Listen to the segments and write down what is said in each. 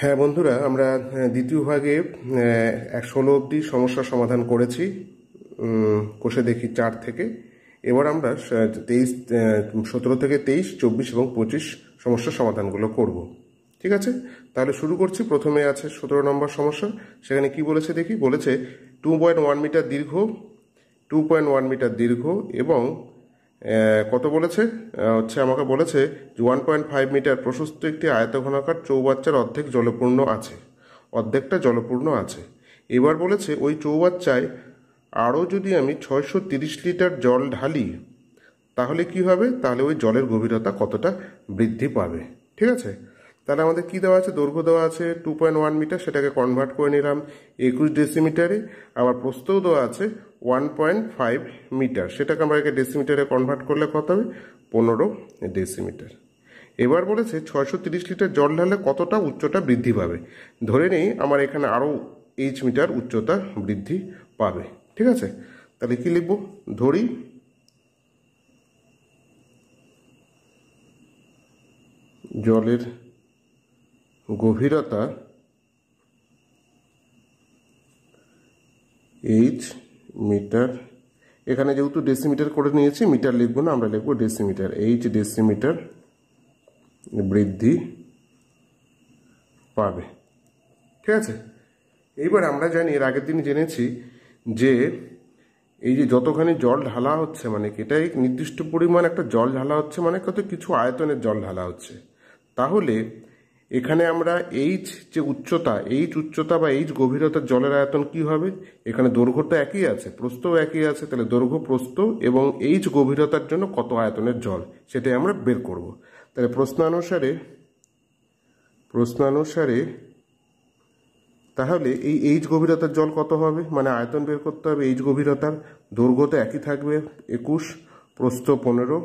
হ্যাঁ বন্ধুরা আমরা দ্বিতীয় ভাগে ষোলো অবধি সমস্যা সমাধান করেছি কোষে দেখি চার থেকে এবার আমরা তেইশ সতেরো থেকে তেইশ চব্বিশ এবং পঁচিশ সমস্যা সমাধানগুলো করব ঠিক আছে তাহলে শুরু করছি প্রথমে আছে সতেরো নম্বর সমস্যা সেখানে কি বলেছে দেখি বলেছে টু পয়েন্ট ওয়ান মিটার দীর্ঘ টু পয়েন্ট ওয়ান মিটার দীর্ঘ এবং কত বলেছে হচ্ছে আমাকে বলেছে যে ওয়ান পয়েন্ট ফাইভ মিটার প্রশস্ত একটি আয়তঘনাকার চৌবাচ্চার অর্ধেক জলপূর্ণ আছে অর্ধেকটা জলপূর্ণ আছে এবার বলেছে ওই চৌবাচ্চায় আরও যদি আমি ছয়শো তিরিশ লিটার জল ঢালি তাহলে কি হবে তাহলে ওই জলের গভীরতা কতটা বৃদ্ধি পাবে ঠিক আছে তাহলে আমাদের কি দেওয়া আছে দৈর্ঘ্য দেওয়া আছে টু পয়েন্ট ওয়ান মিটার সেটাকে কনভার্ট করে নিলাম একুশ ডেসিমিটারে আবার প্রস্তও দেওয়া আছে ওয়ান পয়েন্ট ফাইভ মিটার সেটাকে আমরা একে ডেসিমিটারে কনভার্ট করলে কত হবে পনেরো ডেসিমিটার এবার বলেছে ছয়শো তিরিশ লিটার জল ঢালে কতটা উচ্চতা বৃদ্ধি পাবে ধরে নেই আমার এখানে আরও এইচ মিটার উচ্চতা বৃদ্ধি পাবে ঠিক আছে তাহলে কী লিখব ধরি জলের গভীরতা এইচ মিটার এখানে যেহেতু ডেসিমিটার করে নিয়েছি মিটার লিখবো না আমরা লিখবো ডেসিমিটার এইচ ডেসিমিটার বৃদ্ধি পাবে ঠিক আছে এইবার আমরা জানি এর আগের দিন জেনেছি যে এই যে যতখানি জল ঢালা হচ্ছে মানে এটা নির্দিষ্ট পরিমাণ একটা জল ঢালা হচ্ছে মানে কত কিছু আয়তনের জল ঢালা হচ্ছে তাহলে এখানে আমরা এইচ যে উচ্চতা এইচ উচ্চতা বা এইচ গভীরতার জলের আয়তন কি হবে এখানে দৈর্ঘ্যটা একই আছে প্রস্ত একই আছে তাহলে দৈর্ঘ্য প্রস্ত এবং এইচ গভীরতার জন্য কত আয়তনের জল সেটাই আমরা বের করব তাহলে প্রশ্নানুসারে প্রশ্নানুসারে তাহলে এই এইচ গভীরতার জল কত হবে মানে আয়তন বের করতে হবে এইচ গভীরতার দৈর্ঘ্য তো একই থাকবে একুশ প্রস্ত পনেরো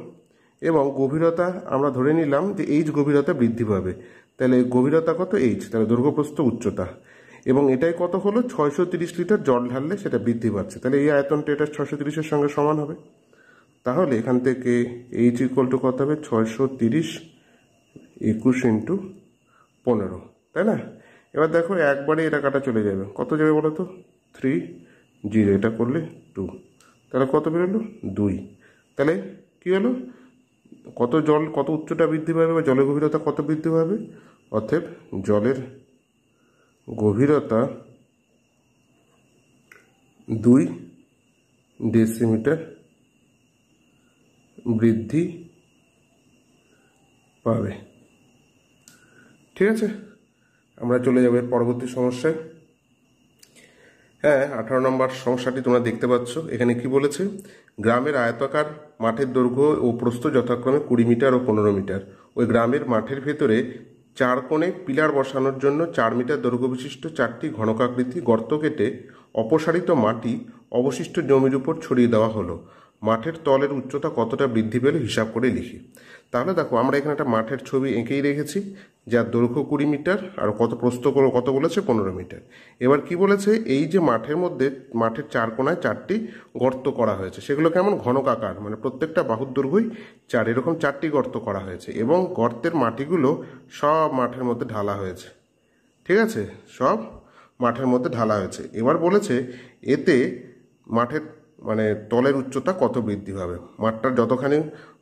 এবং গভীরতা আমরা ধরে নিলাম যে এইচ গভীরতা বৃদ্ধি পাবে তাহলে গভীরতা কত এইচ তাহলে দুর্গপ্রস্থ উচ্চতা এবং এটাই কত হলো ছয়শো তিরিশ লিটার জল ঢাললে সেটা বৃদ্ধি পাচ্ছে তাহলে এই আয়তনটা এটা ছয়শো তিরিশের সঙ্গে সমান হবে তাহলে এখান থেকে এইচ ইকুয়াল টু কত হবে ছয়শো তিরিশ একুশ ইন্টু পনেরো তাই না এবার দেখো একবারে এটা কাটা চলে যাবে কত যাবে বলো তো থ্রি জিরো এটা করলে টু তাহলে কত বেরোলো দুই তাহলে কী হলো কত জল কত উচ্চতা বৃদ্ধি পাবে বা জলের গভীরতা কত বৃদ্ধি পাবে অর্থেব জলের গভীরতা দুই ডেসিমিটার বৃদ্ধি পাবে ঠিক আছে আমরা চলে যাবো পরবর্তী সমস্যায় হ্যাঁ আঠারো নম্বর সমস্যাটি তোমরা দেখতে পাচ্ছ এখানে কি বলেছে গ্রামের আয়তাকার মাঠের দৈর্ঘ্য ও প্রস্থ যথাক্রমে কুড়ি মিটার ও পনেরো মিটার ওই গ্রামের মাঠের ভেতরে চার কোণে পিলার বসানোর জন্য চার মিটার দৈর্ঘ্য বিশিষ্ট চারটি ঘনকাকৃতি গর্ত কেটে অপসারিত মাটি অবশিষ্ট জমির উপর ছড়িয়ে দেওয়া হলো মাঠের তলের উচ্চতা কতটা বৃদ্ধি পেলে হিসাব করে লিখি তাহলে দেখো আমরা এখানে একটা মাঠের ছবি এঁকেই রেখেছি যার দৈর্ঘ্য কুড়ি মিটার আর কত প্রস্ত কত বলেছে পনেরো মিটার এবার কি বলেছে এই যে মাঠের মধ্যে মাঠের চার কোনায় চারটি গর্ত করা হয়েছে সেগুলো কেমন ঘনকাকার মানে প্রত্যেকটা বাহুর দৈর্ঘ্যই চার এরকম চারটি গর্ত করা হয়েছে এবং গর্তের মাটিগুলো সব মাঠের মধ্যে ঢালা হয়েছে ঠিক আছে সব মাঠের মধ্যে ঢালা হয়েছে এবার বলেছে এতে মাঠের মানে তলের উচ্চতা কত বৃদ্ধি হবে মাঠটা যতখানি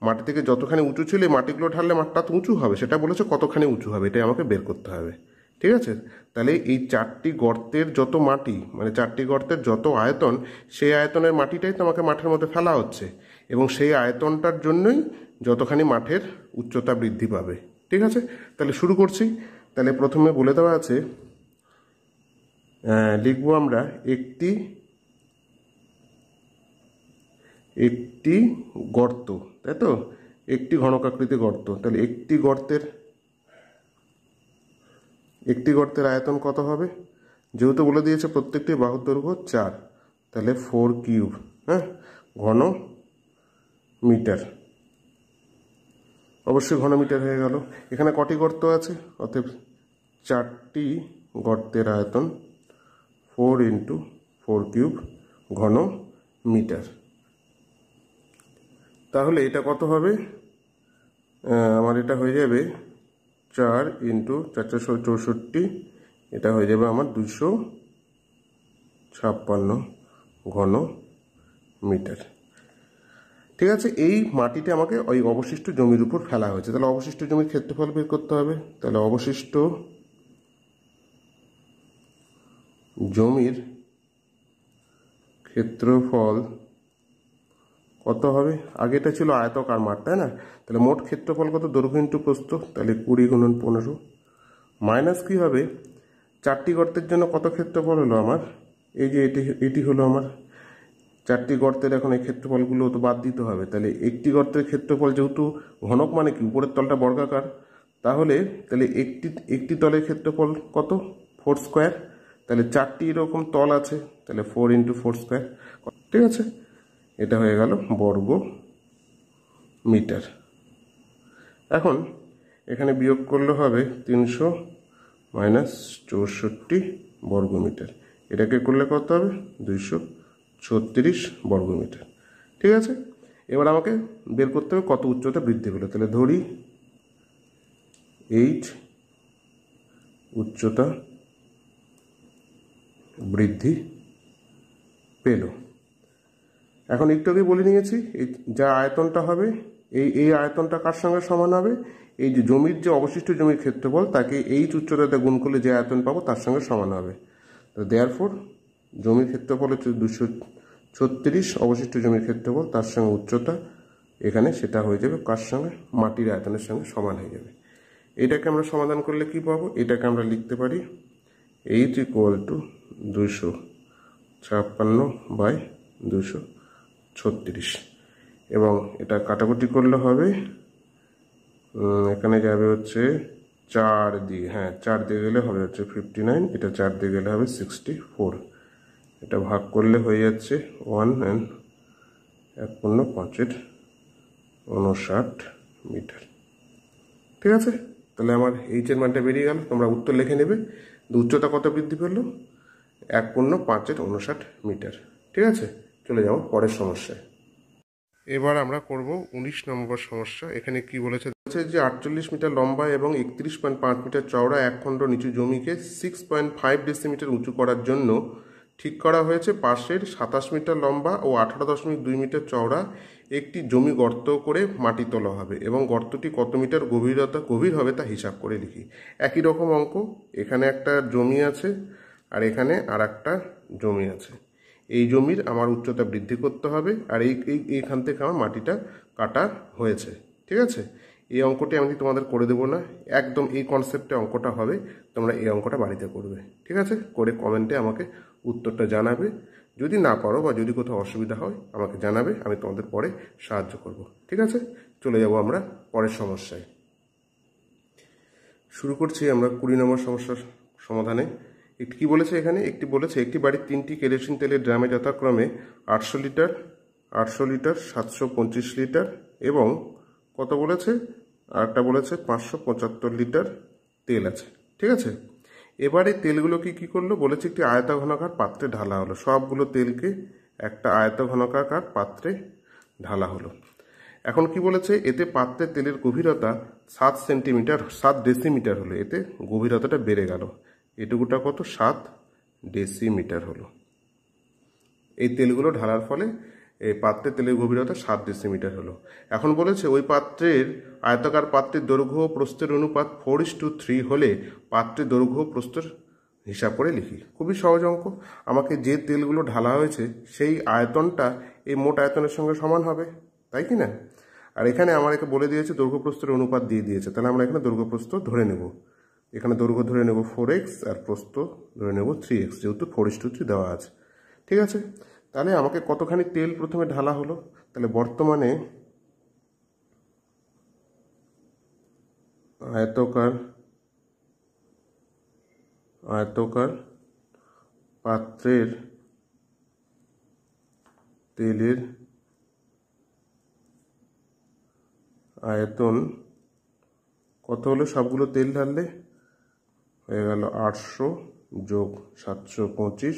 মাটি থেকে যতখানি উঁচু ছিল এই মাটিগুলো ঢাললে মাঠটা তো উঁচু হবে সেটা বলেছে কতখানি উঁচু হবে এটাই আমাকে বের করতে হবে ঠিক আছে তাহলে এই চারটি গর্তের যত মাটি মানে চারটি গর্তের যত আয়তন সেই আয়তনের মাটিটাই তো আমাকে মাঠের মধ্যে ফেলা হচ্ছে এবং সেই আয়তনটার জন্যই যতখানি মাঠের উচ্চতা বৃদ্ধি পাবে ঠিক আছে তাহলে শুরু করছি তাহলে প্রথমে বলে দেওয়া আছে লিখবো আমরা একটি একটি গর্ত তাই তো একটি ঘনকাকৃতি গর্ত তাহলে একটি গর্তের একটি গর্তের আয়তন কত হবে যেহেতু বলে দিয়েছে প্রত্যেকটি বাহুর দৈর্ঘ্য চার তাহলে ফোর কিউব হ্যাঁ ঘন মিটার অবশ্যই ঘন মিটার হয়ে গেল এখানে কটি গর্ত আছে অতএব চারটি গর্তের আয়তন ফোর ইন্টু ফোর কিউব ঘন মিটার তাহলে এটা কত হবে আমার এটা হয়ে যাবে চার ইন্টু চারশো চৌষট্টি এটা হয়ে যাবে আমার দুশো ছাপ্পান্ন ঘন মিটার ঠিক আছে এই মাটিটা আমাকে ওই অবশিষ্ট জমির উপর ফেলা হয়েছে তাহলে অবশিষ্ট জমির ক্ষেত্রফল বের করতে হবে তাহলে অবশিষ্ট জমির ক্ষেত্রফল কত হবে আগে এটা ছিল আয়তকার মাঠ তাই না তাহলে মোট ক্ষেত্রফল কত দৈর্ঘ্য ইন্টু প্রস্তুত তাহলে কুড়ি গুণন পনেরো মাইনাস কী হবে চারটি গর্তের জন্য কত ক্ষেত্রফল হলো আমার এই যে এটি এটি হলো আমার চারটি গর্তের এখন এই ক্ষেত্রফলগুলো তো বাদ দিতে হবে তাহলে একটি গর্তের ক্ষেত্রফল যেহেতু ঘনক মানে কি উপরের তলটা বর্গাকার তাহলে তাহলে একটি একটি তলের ক্ষেত্রফল কত ফোর স্কোয়ার তাহলে চারটি এরকম তল আছে তাহলে ফোর ইন্টু ফোর স্কোয়ার ঠিক আছে এটা হয়ে গেল বর্গ মিটার এখন এখানে বিয়োগ করলে হবে তিনশো মাইনাস চৌষট্টি বর্গমিটার এটাকে করলে কত হবে দুইশো ছত্রিশ বর্গমিটার ঠিক আছে এবার আমাকে বের করতে হবে কত উচ্চতা বৃদ্ধি পেল তাহলে ধরি এইট উচ্চতা বৃদ্ধি পেল এখন একটু আগে বলে নিয়েছি এই যা আয়তনটা হবে এই এই আয়তনটা কার সঙ্গে সমান হবে এই যে জমির যে অবশিষ্ট জমির ক্ষেত্রফল তাকে এই উচ্চতাতে গুণ করলে যে আয়তন পাবো তার সঙ্গে সমান হবে তো দেয়ার ফোর জমির ক্ষেত্রফল হচ্ছে দুশো ছত্রিশ অবশিষ্ট জমির ক্ষেত্রফল তার সঙ্গে উচ্চতা এখানে সেটা হয়ে যাবে কার সঙ্গে মাটির আয়তনের সঙ্গে সমান হয়ে যাবে এটাকে আমরা সমাধান করলে কি পাবো এটাকে আমরা লিখতে পারি এইচ ইকুয়াল টু দুশো ছাপ্পান্ন বাই দুশো ছত্রিশ এবং এটা কাটাকুটি করলে হবে এখানে যাবে হচ্ছে চার দিয়ে হ্যাঁ চার দিয়ে গেলে হবে হচ্ছে ফিফটি নাইন এটা চার দিয়ে গেলে হবে সিক্সটি ফোর এটা ভাগ করলে হয়ে যাচ্ছে ওয়ান অ্যান্ড এক পূর্ণ পাঁচের উনষাট মিটার ঠিক আছে তাহলে আমার এইচের মানটা বেরিয়ে গেল তোমরা উত্তর লিখে নেবে উচ্চতা কত বৃদ্ধি পেল এক পূর্ণ পাঁচের উনষাট মিটার ঠিক আছে চলে যাব পরের সমস্যায় এবার আমরা করব ১৯ নম্বর সমস্যা এখানে কি বলেছে বলেছে যে আটচল্লিশ মিটার লম্বা এবং একত্রিশ পয়েন্ট পাঁচ মিটার চওড়া এক খণ্ড নিচু জমিকে সিক্স পয়েন্ট ফাইভ ডেসিমিটার উঁচু করার জন্য ঠিক করা হয়েছে পাশের সাতাশ মিটার লম্বা ও আঠারো দশমিক দুই মিটার চওড়া একটি জমি গর্ত করে মাটি তোলা হবে এবং গর্তটি কত মিটার গভীরতা গভীর হবে তা হিসাব করে লিখি একই রকম অঙ্ক এখানে একটা জমি আছে আর এখানে আর একটা জমি আছে এই জমির আমার উচ্চতা বৃদ্ধি করতে হবে আর এই এইখান থেকে আমার মাটিটা কাটা হয়েছে ঠিক আছে এই অঙ্কটি আমি তোমাদের করে দেবো না একদম এই কনসেপ্টে অঙ্কটা হবে তোমরা এই অঙ্কটা বাড়িতে করবে ঠিক আছে করে কমেন্টে আমাকে উত্তরটা জানাবে যদি না পারো বা যদি কোথাও অসুবিধা হয় আমাকে জানাবে আমি তোমাদের পরে সাহায্য করব ঠিক আছে চলে যাব আমরা পরের সমস্যায় শুরু করছি আমরা কুড়ি নম্বর সমস্যার সমাধানে একটি কী বলেছে এখানে একটি বলেছে একটি বাড়ির তিনটি কেরোসিন তেলের ড্রামে যথাক্রমে আটশো লিটার আটশো লিটার সাতশো পঁচিশ লিটার এবং কত বলেছে আরটা বলেছে পাঁচশো পঁচাত্তর লিটার তেল আছে ঠিক আছে এবারে তেলগুলোকে কি করলো বলেছে একটি আয়তঘনাকার পাত্রে ঢালা হলো সবগুলো তেলকে একটা আয়তঘনাকার পাত্রে ঢালা হলো এখন কি বলেছে এতে পাত্রের তেলের গভীরতা সাত সেন্টিমিটার সাত ডেসিমিটার হলো এতে গভীরতাটা বেড়ে গেল এটুকুটা কত সাত ডেসিমিটার হলো এই তেলগুলো ঢালার ফলে এই পাত্রের তেলের গভীরতা সাত ডেসিমিটার হলো এখন বলেছে ওই পাত্রের আয়তাকার পাত্রের দৈর্ঘ্য প্রস্তের অনুপাত ফোর ইস টু থ্রি হলে পাত্রের দৈর্ঘ্য প্রস্তর হিসাব করে লিখি খুবই সহজ অঙ্ক আমাকে যে তেলগুলো ঢালা হয়েছে সেই আয়তনটা এই মোট আয়তনের সঙ্গে সমান হবে তাই কি না আর এখানে আমার একে বলে দিয়েছে দৈর্ঘ্যপ্রস্তর অনুপাত দিয়ে দিয়েছে তাহলে আমরা এখানে দৈর্ঘ্যপ্রস্ত ধরে নেব এখানে দৈর্ঘ্য ধরে নেব ফোর এক্স আর প্রস্ত ধরে নেব থ্রি এক্স যেহেতু ফোর ইস টু থ্রি দেওয়া আছে ঠিক আছে তাহলে আমাকে কতখানি তেল প্রথমে ঢালা হলো তাহলে বর্তমানে আয়তকার আয়তকার পাত্রের তেলের আয়তন কত হলো সবগুলো তেল ঢাললে হয়ে গেল আটশো যোগ সাতশো পঁচিশ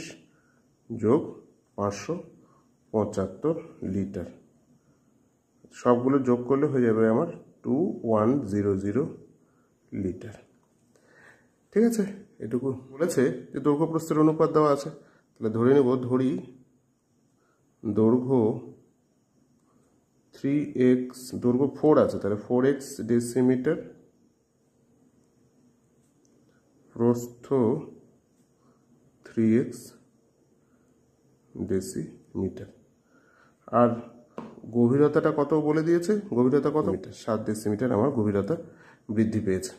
যোগ পাঁচশো পঁচাত্তর লিটার সবগুলো যোগ করলে হয়ে যাবে আমার two one zero zero litre ঠিক আছে এটুকু বলেছে যে দৈর্ঘ্য প্রস্থের অনুপাত দেওয়া আছে তাহলে ধরে নেব ধরি দৈর্ঘ্য থ্রি এক্স দৈর্ঘ্য ফোর আছে তাহলে ফোর এক্স ডেসিমিটার প্রস্থ থ্রি এক্স মিটার আর গভীরতাটা কত বলে দিয়েছে গভীরতা কত মিটার সাত ডেসিমিটার আমার গভীরতা বৃদ্ধি পেয়েছে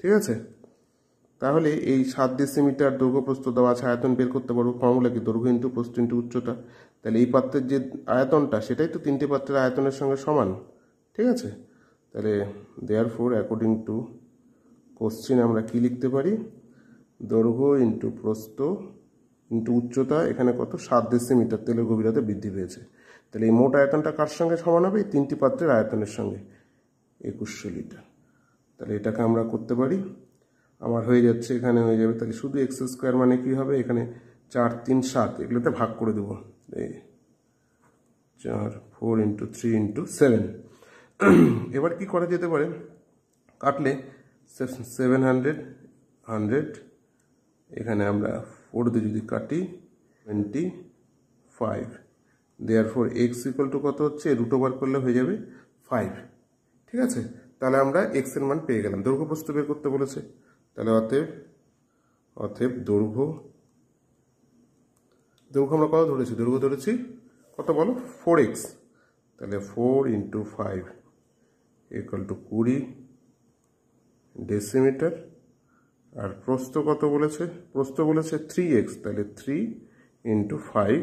ঠিক আছে তাহলে এই সাত ডেসিমিটার দৈর্ঘ্য প্রস্থ দেওয়া আছে আয়তন বের করতে পারবো ফর্মুলা কি দৈর্ঘ্য ইন্টু প্রস্থ ইন্টু উচ্চতা তাহলে এই পাত্রের যে আয়তনটা সেটাই তো তিনটে পাত্রের আয়তনের সঙ্গে সমান ঠিক আছে তাহলে therefore according to question আমরা কি লিখতে পারি দৈর্ঘ্য ইন্টু প্রস্থ ইন্টু উচ্চতা এখানে কত সাত মিটার তেলের গভীরতা বৃদ্ধি পেয়েছে তাহলে এই মোট আয়তনটা কার সঙ্গে সমান হবে এই তিনটি পাত্রের আয়তনের সঙ্গে একুশশো লিটার তাহলে এটাকে আমরা করতে পারি আমার হয়ে যাচ্ছে এখানে হয়ে যাবে তাহলে শুধু এক্স স্কোয়ার মানে কি হবে এখানে চার তিন সাত এগুলোতে ভাগ করে দেবো চার four into three into seven এবার কি করা যেতে পারে কাটলে সেভেন হান্ড্রেড হান্ড্রেড এখানে আমরা ফোর দিয়ে যদি কাটি twenty five therefore x equal to কত হচ্ছে রুট ওভার করলে হয়ে যাবে ফাইভ ঠিক আছে তাহলে আমরা এক্স এর মান পেয়ে গেলাম দৈর্ঘ্য প্রস্তুত বের করতে বলেছে তাহলে অতএব অতএব দৈর্ঘ্য দৈর্ঘ্য আমরা কত ধরেছি দৈর্ঘ্য ধরেছি কত বলো ফোর এক্স তাহলে four into five equal to কুড়ি ডেসিমিটার আর প্রস্থ কত বলেছে প্রস্থ বলেছে থ্রি এক্স তাহলে three into five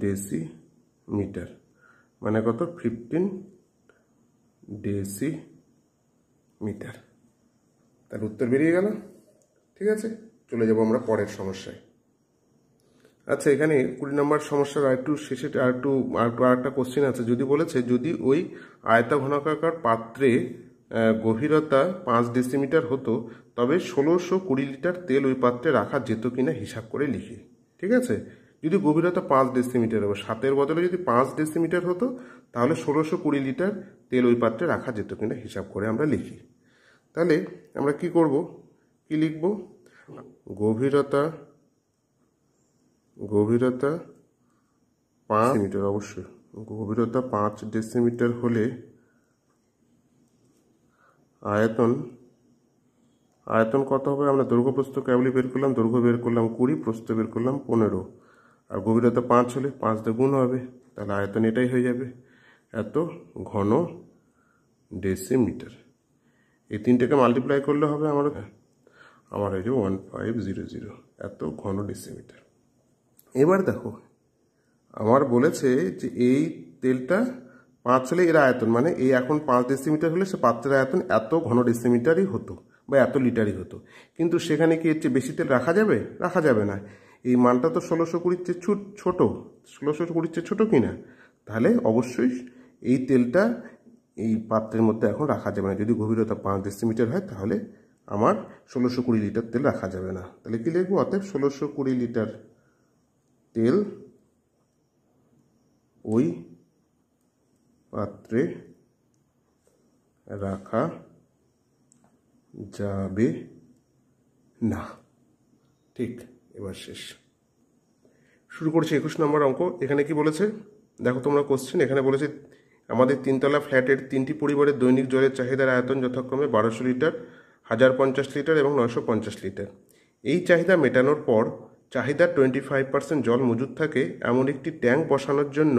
decimetre মানে কত ফিফটিন ডেসি মিটার তার উত্তর বেরিয়ে গেল ঠিক আছে চলে যাব আমরা পরের সমস্যায় আচ্ছা এখানে কুড়ি নম্বর সমস্যার আর একটু শেষে আর একটু আর একটা কোশ্চেন আছে যদি বলেছে যদি ওই আয়তা ঘনকাকার পাত্রে গভীরতা পাঁচ ডেসিমিটার হতো তবে ষোলোশো কুড়ি লিটার তেল ওই পাত্রে রাখা যেত কিনা হিসাব করে লিখি ঠিক আছে যদি গভীরতা পাঁচ ডেসিমিটার হবে সাতের বদলে যদি পাঁচ ডেসিমিটার হতো তাহলে ষোলোশো কুড়ি লিটার তেল ওই পাত্রে রাখা যেত কিনা হিসাব করে আমরা লিখি তাহলে আমরা কি করব কি লিখব গভীরতা গভীরতা পাঁচ মিটার অবশ্যই গভীরতা পাঁচ ডেসিমিটার হলে আয়তন আয়তন কত হবে আমরা দৈর্ঘ্য প্রস্থ ক্যাবলি বের করলাম দৈর্ঘ্য বের করলাম কুড়ি প্রস্থ বের করলাম পনেরো আর গভীরতা পাঁচ হলে পাঁচ দিয়ে গুণ হবে তাহলে আয়তন এটাই হয়ে যাবে এত ঘন ডেসিমিটার এই তিনটাকে মাল্টিপ্লাই করলে হবে আমার আমার হয়ে যাবে ওয়ান ফাইভ জিরো জিরো এত ঘন ডেসিমিটার এবার দেখো আমার বলেছে যে এই তেলটা পাঁচ হলে এর আয়তন মানে এই এখন পাঁচ ডেসিমিটার হলে সে পাত্রের আয়তন এত ঘন ডেসিমিটারই হতো বা এত লিটারই হতো কিন্তু সেখানে কি এর চেয়ে বেশি তেল রাখা যাবে রাখা যাবে না এই মানটা তো ষোলোশো কুড়ির চেয়ে ছোট ছোটো ষোলোশো কুড়ির চেয়ে ছোটো কিনা তাহলে অবশ্যই এই তেলটা এই পাত্রের মধ্যে এখন রাখা যাবে না যদি গভীরতা পাঁচ ডেসিমিটার হয় তাহলে আমার ষোলোশো কুড়ি লিটার তেল রাখা যাবে না তাহলে কী লিখবো অতএব ষোলোশো কুড়ি লিটার তেল ওই পাত্রে রাখা যাবে না ঠিক এবার শেষ শুরু করছি একুশ নম্বর অঙ্ক এখানে কি বলেছে দেখো তোমরা কোশ্চেন এখানে বলেছে আমাদের তিনতলা ফ্ল্যাটের তিনটি পরিবারের দৈনিক জলের চাহিদার আয়তন যথাক্রমে বারোশো লিটার হাজার পঞ্চাশ লিটার এবং নয়শো পঞ্চাশ লিটার এই চাহিদা মেটানোর পর চাহিদার টোয়েন্টি ফাইভ পার্সেন্ট জল মজুদ থাকে এমন একটি ট্যাঙ্ক বসানোর জন্য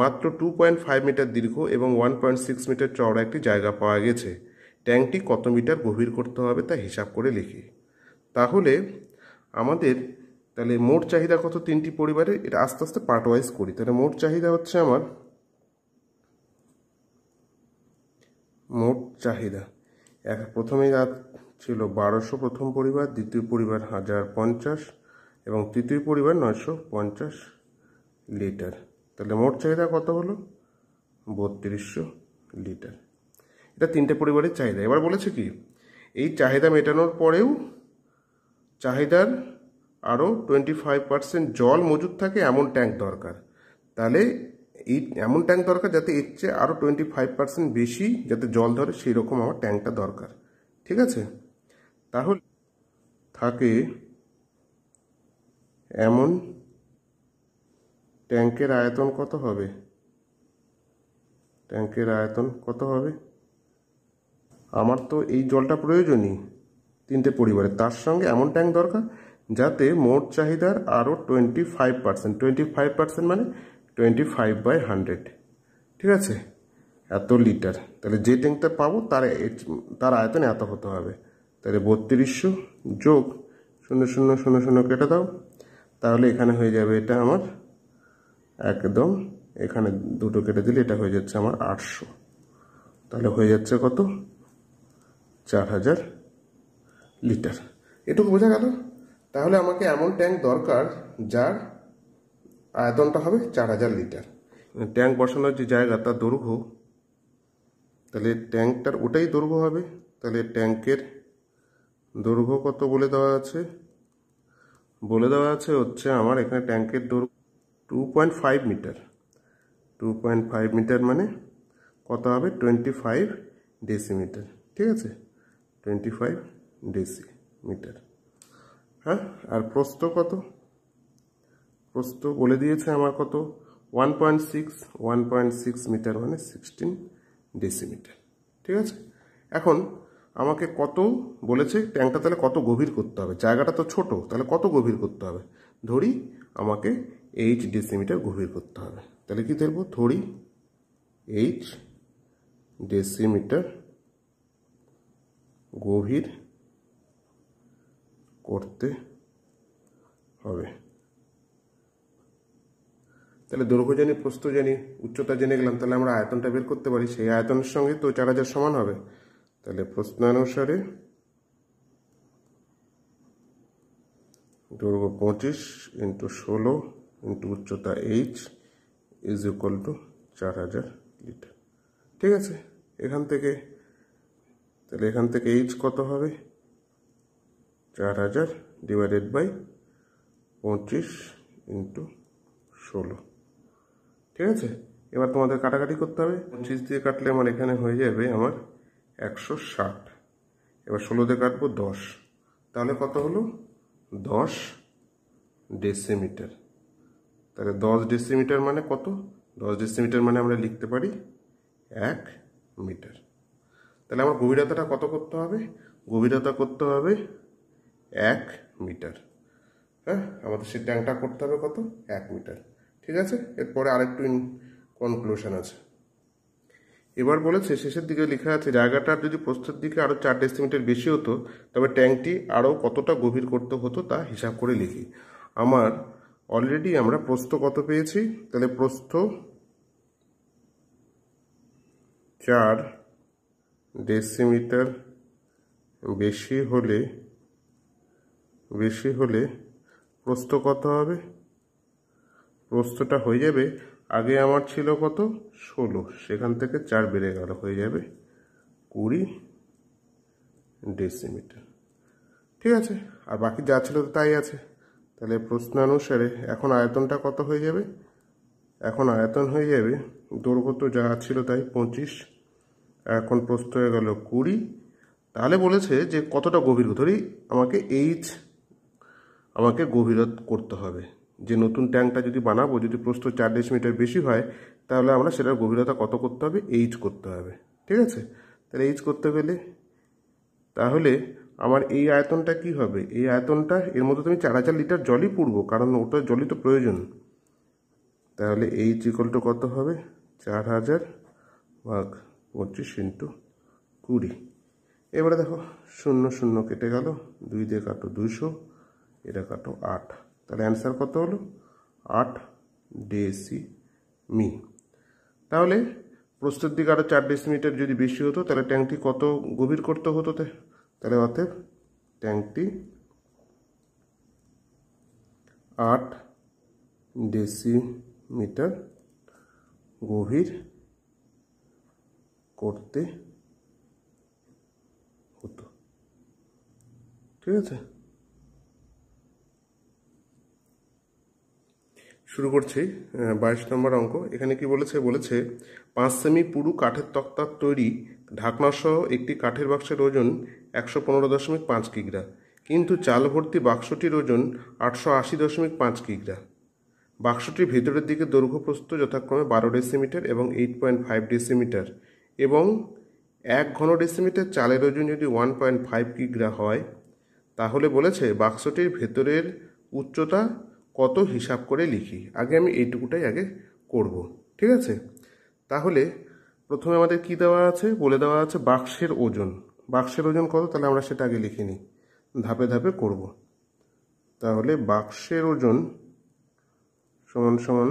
মাত্র টু পয়েন্ট ফাইভ মিটার দীর্ঘ এবং ওয়ান পয়েন্ট সিক্স মিটার চওড়া একটি জায়গা পাওয়া গেছে ট্যাঙ্কটি কত মিটার গভীর করতে হবে তা হিসাব করে লিখি তাহলে আমাদের তাহলে মোট চাহিদা কত তিনটি পরিবারে এটা আস্তে আস্তে পার্ট ওয়াইজ করি তাহলে মোট চাহিদা হচ্ছে আমার মোট চাহিদা এক প্রথমে ছিল বারোশো প্রথম পরিবার দ্বিতীয় পরিবার হাজার পঞ্চাশ এবং তৃতীয় পরিবার নয়শো পঞ্চাশ লিটার তাহলে মোট চাহিদা কত হলো বত্রিশশো লিটার এটা তিনটে পরিবারের চাহিদা এবার বলেছে কি এই চাহিদা মেটানোর পরেও চাহিদার আরও টোয়েন্টি ফাইভ পার্সেন্ট জল মজুদ থাকে এমন ট্যাঙ্ক দরকার তাহলে এই এমন ট্যাঙ্ক দরকার যাতে এর চেয়ে আরও টোয়েন্টি ফাইভ পার্সেন্ট বেশি যাতে জল ধরে সেই রকম আমার ট্যাঙ্কটা দরকার ঠিক আছে তাহলে থাকে এমন ট্যাঙ্কের আয়তন কত হবে ট্যাঙ্কের আয়তন কত হবে আমার তো এই জলটা প্রয়োজনই তিনটে পরিবারে তার সঙ্গে এমন ট্যাঙ্ক দরকার যাতে মোট চাহিদার আরও twenty five percent twenty five percent মানে টোয়েন্টি ফাইভ বাই হান্ড্রেড ঠিক আছে এত লিটার তাহলে যে ট্যাঙ্কটা পাবো তার তার আয়তন এত হতে হবে তাহলে বত্রিশশো যোগ শূন্য শূন্য শূন্য শূন্য কেটে দাও তাহলে এখানে হয়ে যাবে এটা আমার একদম এখানে দুটো কেটে দিলে এটা হয়ে যাচ্ছে আমার আটশো তাহলে হয়ে যাচ্ছে কত চার হাজার লিটার এটুকু বোঝা গেল তাহলে আমাকে এমন ট্যাঙ্ক দরকার যার আয়তনটা হবে চার হাজার লিটার ট্যাঙ্ক বসানোর যে জায়গা তার দৈর্ঘ্য তাহলে ট্যাঙ্কটার ওটাই দৈর্ঘ্য হবে তাহলে ট্যাঙ্কের দৈর্ঘ্য কত বলে দেওয়া আছে বলে দেওয়া আছে হচ্ছে আমার এখানে ট্যাঙ্কের দৈর্ঘ্য two point five metre two point five metre মানে কত হবে টোয়েন্টি ফাইভ ডেসিমিটার ঠিক আছে টোয়েন্টি ফাইভ ডেসিমিটার হ্যাঁ আর প্রস্থ কত প্রস্থ বলে দিয়েছে আমার কত one point six one point six metre মানে সিক্সটিন ডেসিমিটার ঠিক আছে এখন আমাকে কত বলেছে ট্যাঙ্কটা তাহলে কত গভীর করতে হবে জায়গাটা তো ছোট তাহলে কত গভীর করতে হবে ধরি আমাকে এইট ডেসিমিটার গভীর করতে হবে তাহলে কি দেখব থড়ি এইট ডেসিমিটার গভীর করতে হবে তাহলে দৈর্ঘ্য জানি প্রস্ত জানি উচ্চতা জেনে গেলাম তাহলে আমরা আয়তনটা বের করতে পারি সেই আয়তনের সঙ্গে তো চার হাজার সমান হবে তাহলে প্রশ্ন অনুসারে দৈর্ঘ্য পঁচিশ ইন্টু ষোলো ইন্টু উচ্চতা এইচ ইজ ইকুয়াল টু চার হাজার লিটার ঠিক আছে এখান থেকে তাহলে এখান থেকে এইচ কত হবে চার হাজার ডিভাইডেড বাই পঁচিশ ইন্টু ষোলো ঠিক আছে এবার তোমাদের কাটাকাটি করতে হবে পঁচিশ দিয়ে কাটলে আমার এখানে হয়ে যাবে আমার একশো ষাট এবার ষোলো দিয়ে কাটবো দশ তাহলে কত হলো দশ ডেসিমিটার তাহলে দশ ডেসিমিটার মানে কত দশ ডেসিমিটার মানে আমরা লিখতে পারি এক মিটার তাহলে আমার গভীরতাটা কত করতে হবে গভীরতা করতে হবে এক মিটার হ্যাঁ আমাদের সে ট্যাঙ্কটা করতে হবে কত এক মিটার ঠিক আছে এরপরে আরেকটু কনক্লুশন আছে এবার বলেছে শেষের দিকে লেখা আছে জায়গাটার যদি প্রস্তুত দিকে আরও চার ডেসিমিটার বেশি হতো তবে ট্যাঙ্কটি আরও কতটা গভীর করতে হতো তা হিসাব করে লিখি আমার অলরেডি আমরা প্রস্থ কত পেয়েছি তাহলে প্রস্থ চার ডেসিমিটার বেশি হলে বেশি হলে প্রস্থ কত হবে প্রস্থটা হয়ে যাবে আগে আমার ছিল কত ষোলো সেখান থেকে চার বেড়ে গেল হয়ে যাবে কুড়ি ডেসিমিটার ঠিক আছে আর বাকি যা ছিল তাই আছে তাহলে প্রশ্ন অনুসারে এখন আয়তনটা কত হয়ে যাবে এখন আয়তন হয়ে যাবে দৈর্ঘ্য তো যা ছিল তাই পঁচিশ এখন প্রস্ত হয়ে গেল কুড়ি তাহলে বলেছে যে কতটা গভীর ধরি আমাকে এইচ আমাকে গভীরত করতে হবে যে নতুন ট্যাঙ্কটা যদি বানাবো যদি চার দেশ মিটার বেশি হয় তাহলে আমরা সেটার গভীরতা কত করতে হবে এইচ করতে হবে ঠিক আছে তাহলে এইচ করতে গেলে তাহলে আমার এই আয়তনটা কি হবে এই আয়তনটা এর মধ্যে তুমি চার হাজার লিটার জলই পুড়বো কারণ ওটা জলই তো প্রয়োজন তাহলে এই চিকলটা কত হবে চার হাজার ভাগ পঁচিশ ইন্টু কুড়ি এবারে দেখো শূন্য শূন্য কেটে গেল দুই দিয়ে কাটো দুইশো এটা কাটো আট তাহলে অ্যান্সার কত হলো আট ডিএসি মি তাহলে প্রস্তুত দিকে আরও চার ডেসিমিটার যদি বেশি হতো তাহলে ট্যাঙ্কটি কত গভীর করতে হতো তাহলে অতএব ট্যাঙ্কটি আট ডেসিমিটার গভীর করতে হতো ঠিক আছে শুরু করছি বাইশ নম্বর অঙ্ক এখানে কি বলেছে বলেছে পাঁচ সেমি পুরু কাঠের তক্তার তৈরি ঢাকনাসহ একটি কাঠের বাক্সের ওজন একশো পনেরো দশমিক পাঁচ কিগ্রা কিন্তু চাল ভর্তি বাক্সটির ওজন আটশো আশি দশমিক পাঁচ কিগ্রা বাক্সটির ভেতরের দিকে প্রস্তুত যথাক্রমে বারো ডেসিমিটার এবং এইট পয়েন্ট ফাইভ ডেসিমিটার এবং এক ঘন ডেসিমিটার চালের ওজন যদি ওয়ান পয়েন্ট ফাইভ কিগ্রা হয় তাহলে বলেছে বাক্সটির ভেতরের উচ্চতা কত হিসাব করে লিখি আগে আমি এইটুকুটাই আগে করব ঠিক আছে তাহলে প্রথমে আমাদের কি দেওয়া আছে বলে দেওয়া আছে বাক্সের ওজন বাক্সের ওজন কত তাহলে আমরা সেটা আগে লিখে নিই ধাপে ধাপে করব তাহলে বাক্সের ওজন সমান সমান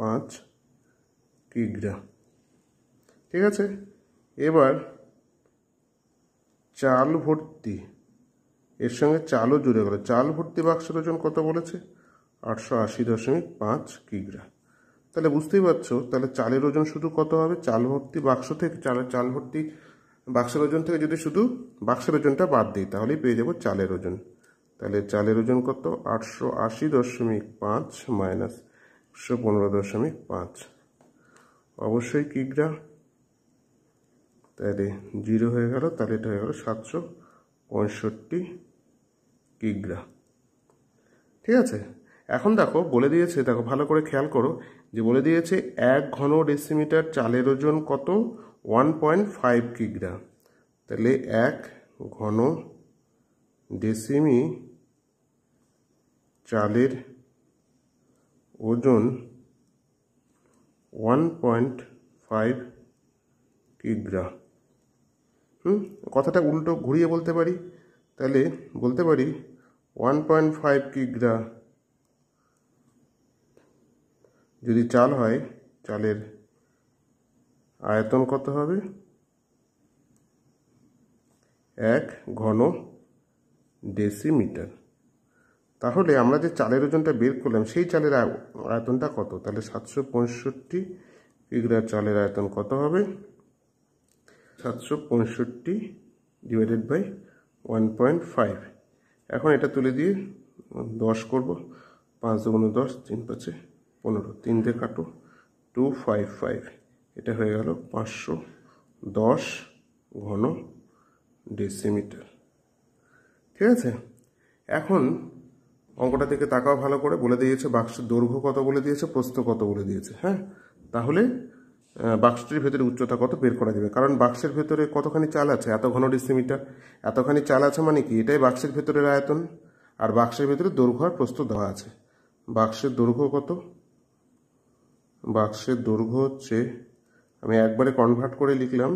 পাঁচ কিগ্রা ঠিক আছে এবার চাল ভর্তি এর সঙ্গে চালও জুড়ে গেল চাল ভর্তি বাক্সের ওজন কত বলেছে আটশো আশি দশমিক পাঁচ কিগ্রা তাহলে বুঝতেই পারছো তাহলে চালের ওজন শুধু কত হবে চাল ভর্তি বাক্স থেকে চালের চাল ভর্তি বাক্সের ওজন থেকে যদি শুধু বাক্সের ওজনটা বাদ দিই তাহলেই পেয়ে যাবো চালের ওজন তাহলে চালের ওজন কত আটশো আশি দশমিক পাঁচ মাইনাস একশো পনেরো দশমিক পাঁচ অবশ্যই কিগ্রা তাহলে জিরো হয়ে গেল তাহলে এটা হয়ে গেল সাতশো পঁয়ষট্টি কিগ্রা ঠিক আছে এখন দেখো বলে দিয়েছে দেখো ভালো করে খেয়াল করো যে বলে দিয়েছে এক ঘন ডেসিমিটার চালের ওজন কত ওয়ান পয়েন্ট ফাইভ কিগ্রা তাহলে এক ঘন ডেসিমি চালের ওজন ওয়ান পয়েন্ট ফাইভ কিগ্রা হুম কথাটা উল্টো ঘুরিয়ে বলতে পারি তাহলে বলতে পারি ওয়ান পয়েন্ট ফাইভ কিগ্রা যদি চাল হয় চালের আয়তন কত হবে এক ঘন ডেসিমিটার তাহলে আমরা যে চালের ওজনটা বের করলাম সেই চালের আয়তনটা কত তাহলে সাতশো পঁয়ষট্টি কিগ্রার চালের আয়তন কত হবে সাতশো পঁয়ষট্টি divided by one point five এখন এটা তুলে দিয়ে দশ করব পাঁচ দুগুণ দশ তিন পাঁচে পনেরো তিন দিয়ে কাটো টু ফাইভ ফাইভ এটা হয়ে গেল পাঁচশো দশ ঘন ডেসিমিটার ঠিক আছে এখন অঙ্কটা থেকে তাকাও ভালো করে বলে দিয়েছে বাক্সের দৈর্ঘ্য কত বলে দিয়েছে প্রস্থ কত বলে দিয়েছে হ্যাঁ তাহলে বাক্সটির ভেতরে উচ্চতা কত বের করা যাবে কারণ বাক্সের ভেতরে কতখানি চাল আছে এত ঘন ডেসিমিটার এতখানি চাল আছে মানে কি এটাই বাক্সের ভেতরের আয়তন আর বাক্সের ভেতরে দৈর্ঘ্য আর প্রস্তুত দেওয়া আছে বাক্সের দৈর্ঘ্য কত বাক্সের দৈর্ঘ্য হচ্ছে আমি একবারে কনভার্ট করে লিখলাম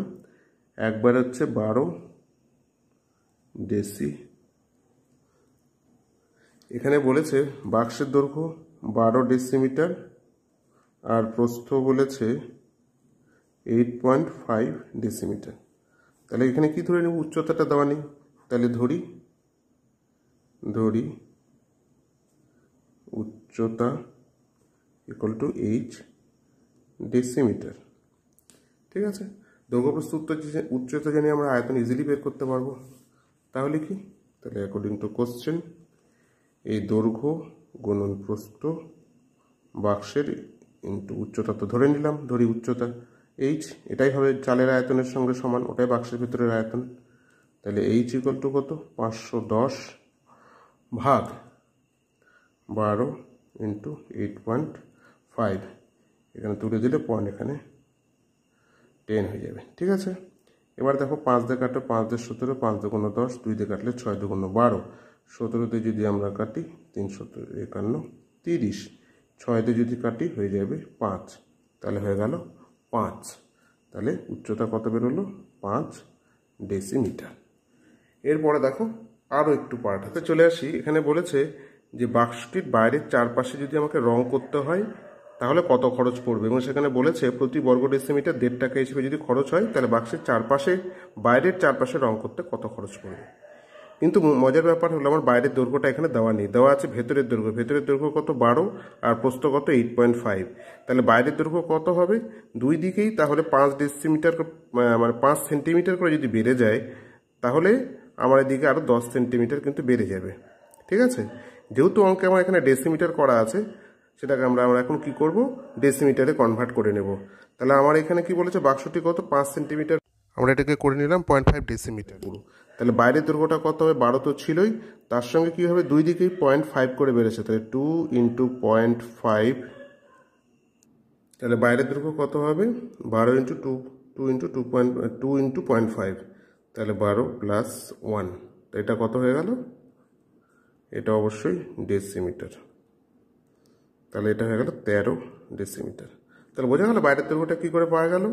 একবার হচ্ছে বারো ডেসি এখানে বলেছে বাক্সের দৈর্ঘ্য বারো ডেসিমিটার আর প্রস্থ বলেছে এইট পয়েন্ট ফাইভ ডেসিমিটার তাহলে এখানে কি ধরে নেব উচ্চতাটা দেওয়া নেই তাহলে ধরি ধরি উচ্চতা ইকুয়াল টু এইচ ডেসিমিটার ঠিক আছে দৈর্ঘ্যপ্রস্থ উচ্চতা জানি আমরা আয়তন ইজিলি বের করতে পারবো তাহলে কি তাহলে অ্যাকর্ডিং টু কোশ্চেন এই দৈর্ঘ্য গুণন প্রস্থ বাক্সের ইন্টু উচ্চতা তো ধরে নিলাম ধরি উচ্চতা এইচ এটাই হবে চালের আয়তনের সঙ্গে সমান ওটাই বাক্সের ভিতরের আয়তন তাহলে এইচ ইকল টু কত পাঁচশো দশ ভাগ বারো ইন্টু এইট পয়েন্ট ফাইভ এখানে তুলে দিলে পয়েন্ট এখানে টেন হয়ে যাবে ঠিক আছে এবার দেখো পাঁচ দিয়ে কাটলে পাঁচ দিয়ে সতেরো পাঁচ দু কোনো দশ দুই দিয়ে কাটলে ছয় দু কোনো বারো সতেরোতে যদি আমরা কাটি তিন সতেরো একান্ন তিরিশ ছয়তে যদি কাটি হয়ে যাবে পাঁচ তাহলে হয়ে গেল পাঁচ তাহলে উচ্চতা কত বেরোলো পাঁচ ডেসিমিটার এরপরে দেখো আরও একটু পাঠাতে চলে আসি এখানে বলেছে যে বাক্সটির বাইরের চারপাশে যদি আমাকে রং করতে হয় তাহলে কত খরচ পড়বে এবং সেখানে বলেছে প্রতি বর্গ ডেসিমিটার দেড় টাকা হিসেবে যদি খরচ হয় তাহলে বাক্সের চারপাশে বাইরের চারপাশে রং করতে কত খরচ পড়বে কিন্তু মজার ব্যাপার হলো আমার বাইরের দৈর্ঘ্যটা এখানে দেওয়া নেই দেওয়া আছে ভেতরের দৈর্ঘ্য ভেতরের দৈর্ঘ্য কত বারো আর প্রস্থ কত এইট পয়েন্ট ফাইভ তাহলে বাইরের দৈর্ঘ্য কত হবে দুই দিকেই তাহলে পাঁচ ডেসিমিটার মানে পাঁচ সেন্টিমিটার করে যদি বেড়ে যায় তাহলে আমার এদিকে আরও দশ সেন্টিমিটার কিন্তু বেড়ে যাবে ঠিক আছে যেহেতু অঙ্কে আমার এখানে ডেসিমিটার করা আছে সেটাকে আমরা আমরা এখন কি করব ডেসিমিটারে কনভার্ট করে নেব তাহলে আমার এখানে কি বলেছে বাক্সটি কত পাঁচ সেন্টিমিটার আমরা এটাকে করে নিলাম পয়েন্ট ফাইভ ডেসিমিটার পুরো তাহলে বাইরের দৈর্ঘ্যটা কত হবে বারো তো ছিলই তার সঙ্গে কি হবে দুই দিকেই পয়েন্ট ফাইভ করে বেড়েছে তাহলে টু ইন্টু পয়েন্ট ফাইভ তাহলে বাইরের দৈর্ঘ্য কত হবে বারো into two two into two point two into point five তাহলে বারো প্লাস ওয়ান এটা কত হয়ে গেল এটা অবশ্যই ডেসিমিটার তাহলে এটা হয়ে গেল তেরো ডেসিমিটার তাহলে বোঝা গেল বাইরের দৈর্ঘ্যটা কী করে পাওয়া গেল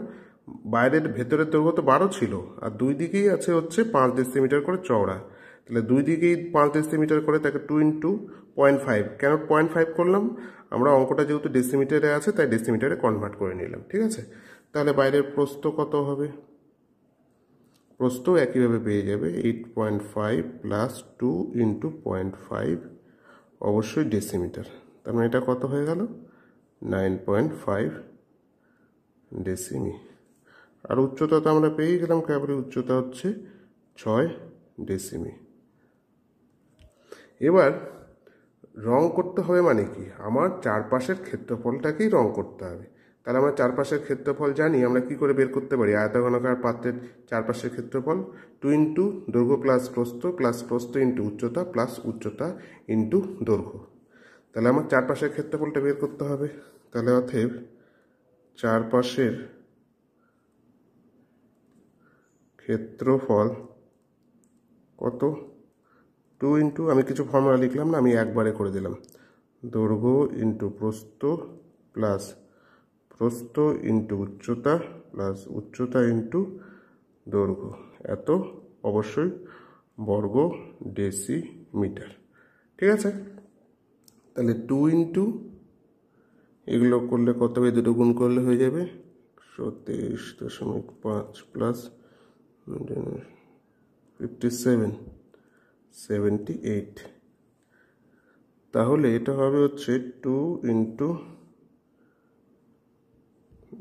বাইরের ভেতরের দৈর্ঘ্য তো বারো ছিল আর দুই দিকেই আছে হচ্ছে পাঁচ ডেসিমিটার করে চওড়া তাহলে দুই দিকেই পাঁচ ডেসিমিটার করে তাকে টু ইন্টু পয়েন্ট ফাইভ কেন পয়েন্ট ফাইভ করলাম আমরা অঙ্কটা যেহেতু ডেসিমিটারে আছে তাই ডেসিমিটারে কনভার্ট করে নিলাম ঠিক আছে তাহলে বাইরের প্রস্ত কত হবে প্রস্ত একইভাবে পেয়ে যাবে eight point five plus two into point five অবশ্যই ডেসিমিটার তার মানে এটা কত হয়ে গেল নাইন পয়েন্ট ফাইভ ডেসিমি আর উচ্চতা তো আমরা পেয়ে গেলাম ক্যাবরি উচ্চতা হচ্ছে ছয় ডেসিমি এবার রং করতে হবে মানে কি আমার চারপাশের ক্ষেত্রফলটাকেই রং করতে হবে তাহলে আমরা চারপাশের ক্ষেত্রফল জানি আমরা কি করে বের করতে পারি আয়তঘনাকার পাত্রের চারপাশের ক্ষেত্রফল টু ইন্টু দৈর্ঘ্য প্লাস প্রস্থ প্লাস প্রস্থ ইন্টু উচ্চতা প্লাস উচ্চতা ইন্টু দৈর্ঘ্য তাহলে আমার চারপাশের ক্ষেত্রফলটা বের করতে হবে তাহলে অথেব চারপাশের ক্ষেত্রফল কত টু ইন্টু আমি কিছু ফর্মুলা লিখলাম না আমি একবারে করে দিলাম দৈর্ঘ্য ইন্টু প্রস্ত প্লাস প্রস্ত ইন্টু উচ্চতা প্লাস উচ্চতা ইন্টু দৈর্ঘ্য এত অবশ্যই বর্গ মিটার ঠিক আছে তাহলে টু ইন্টু এগুলো করলে কত হবে দুটো গুণ করলে হয়ে যাবে সতেইশ দশমিক পাঁচ plus fifty seven seventy eight তাহলে এটা হবে হচ্ছে টু ইন্টু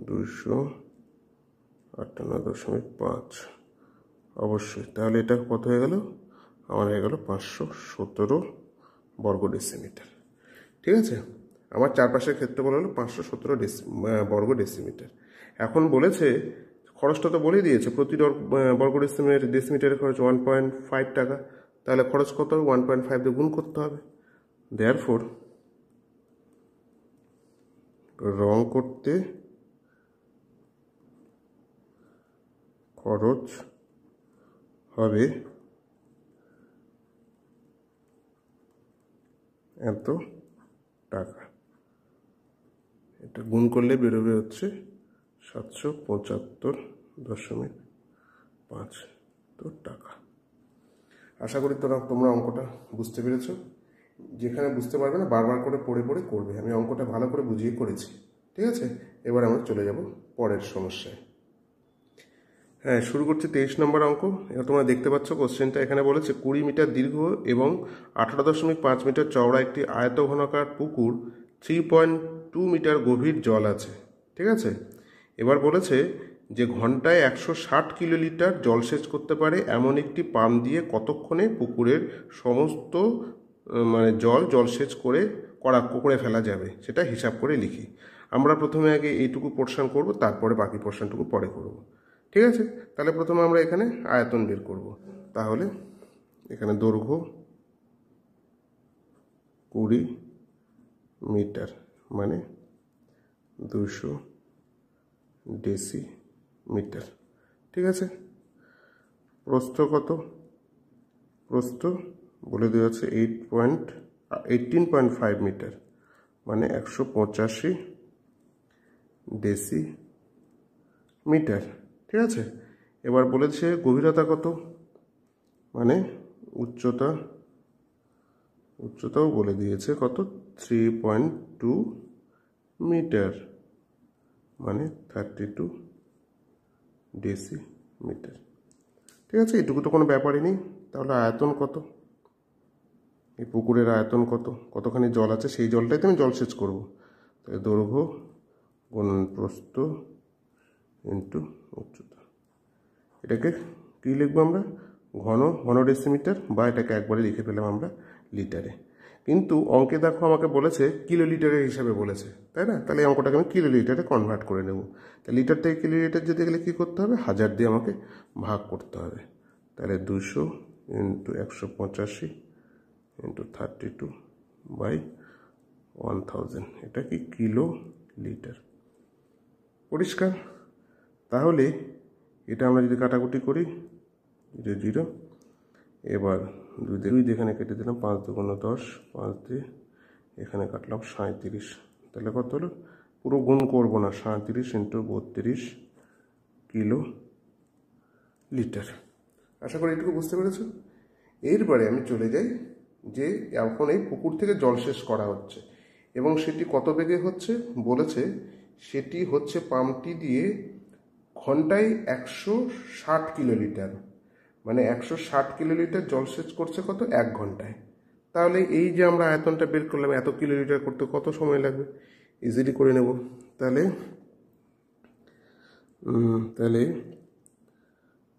দুশো আটান্ন দশমিক পাঁচ অবশ্যই তাহলে এটা কত হয়ে গেল আমার হয়ে গেল পাঁচশো সতেরো বর্গ ডেসিমিটার ঠিক আছে আমার চারপাশের ক্ষেত্রফল হলো পাঁচশো সতেরো বর্গ ডেসিমিটার এখন বলেছে খরচটা তো বলে দিয়েছে প্রতি বর্গ ডেসিমিটার ডেসিমিটারের খরচ ওয়ান পয়েন্ট ফাইভ টাকা তাহলে খরচ কত হবে ওয়ান পয়েন্ট ফাইভ দিয়ে গুণ করতে হবে দেয়ার ফোর রং করতে খরচ হবে এত টাকা এটা গুণ করলে বেরোবে হচ্ছে সাতশো পঁচাত্তর দশমিক পাঁচ তো টাকা আশা করি তোরা তোমরা অঙ্কটা বুঝতে পেরেছ যেখানে বুঝতে পারবে না বারবার করে পড়ে পড়ে করবে আমি অঙ্কটা ভালো করে বুঝিয়ে করেছি ঠিক আছে এবার আমরা চলে যাব পরের সমস্যায় হ্যাঁ শুরু করছি তেইশ নম্বর অঙ্ক তোমরা দেখতে পাচ্ছ কোশ্চেনটা এখানে বলেছে কুড়ি মিটার দীর্ঘ এবং আঠারো দশমিক পাঁচ মিটার চওড়া একটি আয়তঘনাকার পুকুর থ্রি পয়েন্ট টু মিটার গভীর জল আছে ঠিক আছে এবার বলেছে যে ঘন্টায় একশো ষাট কিলোলিটার জলসেচ করতে পারে এমন একটি পাম্প দিয়ে কতক্ষণে পুকুরের সমস্ত মানে জল জলসেচ করে করা করে ফেলা যাবে সেটা হিসাব করে লিখি আমরা প্রথমে আগে এইটুকু পোর্শন করব তারপরে বাকি পোর্শনটুকু পরে করব ঠিক আছে তাহলে প্রথমে আমরা এখানে আয়তন বের করব তাহলে এখানে দৈর্ঘ্য কুড়ি মিটার মানে দুশো ডেসি মিটার ঠিক আছে প্রস্থ কত প্রস্থ বলে দেওয়া আছে eight point eighteen point five metre মানে একশো পঁচাশি ডেসি মিটার ঠিক আছে এবার বলেছে গভীরতা কত মানে উচ্চতা উচ্চতাও বলে দিয়েছে কত থ্রি পয়েন্ট টু মিটার মানে থার্টি টু ডেসি মিটার ঠিক আছে এটুকু তো কোনো ব্যাপারই নেই তাহলে আয়তন কত এই পুকুরের আয়তন কত কতখানি জল আছে সেই জলটাই তো আমি জলসেচ করবো দৈর্ঘ্য গণ প্রস্থ ইন্টু উচ্চতা এটাকে কী লিখবো আমরা ঘন ঘন ডেসিমিটার বা এটাকে একবারে লিখে ফেলাম আমরা লিটারে কিন্তু অঙ্কে দেখো আমাকে বলেছে কিলো লিটারের হিসাবে বলেছে তাই না তাহলে এই অঙ্কটাকে আমি কিলো লিটারে কনভার্ট করে নেব তাহলে লিটার থেকে কিলো লিটার যেতে গেলে কী করতে হবে হাজার দিয়ে আমাকে ভাগ করতে হবে তাহলে দুশো ইন্টু একশো পঁচাশি into thirty two by one thousand এটা কি কিলো লিটার পরিষ্কার তাহলে এটা আমরা যদি কাটাকুটি করি জিরো জিরো এবার দুই দুই এখানে কেটে দিলাম পাঁচ দুগুণো দশ পাঁচ দিয়ে এখানে কাটলাম সাঁত্রিশ তাহলে কত হলো পুরো গুণ করবো না সাঁত্রিশ ইন্টু বত্রিশ কিলো লিটার আশা করি এটুকু বুঝতে পেরেছ এরপরে আমি চলে যাই যে এখন এই পুকুর থেকে জলসেচ করা হচ্ছে এবং সেটি কত বেগে হচ্ছে বলেছে সেটি হচ্ছে পাম্পটি দিয়ে ঘন্টায় একশো ষাট কিলোলিটার মানে একশো ষাট কিলোলিটার জলসেচ করছে কত এক ঘন্টায় তাহলে এই যে আমরা আয়তনটা বের করলাম এত কিলোমিটার করতে কত সময় লাগবে ইজিলি করে নেব তাহলে তাহলে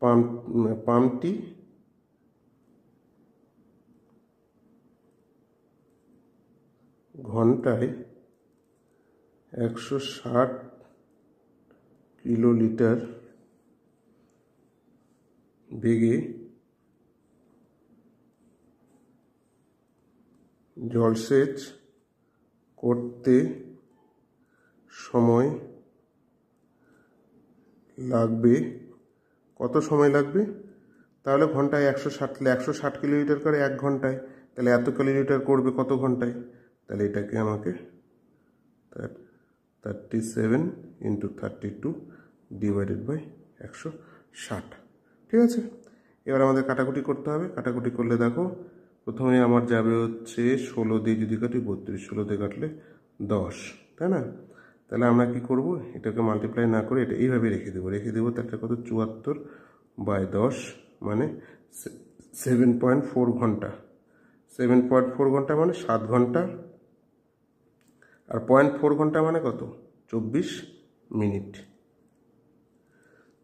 পাম্প পাম্পটি ঘন্টায় একশো ষাট কিলোলিটার বেগে জলসেচ করতে সময় লাগবে কত সময় লাগবে তাহলে ঘন্টায় একশো ষাট একশো ষাট কিলোমিটার করে এক ঘন্টায় তাহলে এত কিলোমিটার করবে কত ঘন্টায় তাহলে এটাকে আমাকে thirty seven into thirty two divided by একশো ষাট ঠিক আছে এবার আমাদের কাটাকুটি করতে হবে কাটাকুটি করলে দেখো প্রথমে আমার যাবে হচ্ছে ষোলো দিয়ে যদি কাটি বত্রিশ ষোলো দিয়ে কাটলে দশ তাই না তাহলে আমরা কি করব এটাকে মাল্টিপ্লাই না করে এটা এইভাবে রেখে দেবো রেখে দেবো তাহলে কত চুয়াত্তর বাই দশ মানে সেভেন পয়েন্ট ফোর ঘন্টা সেভেন পয়েন্ট ফোর ঘন্টা মানে সাত ঘন্টা আর পয়েন্ট ফোর ঘন্টা মানে কত চব্বিশ মিনিট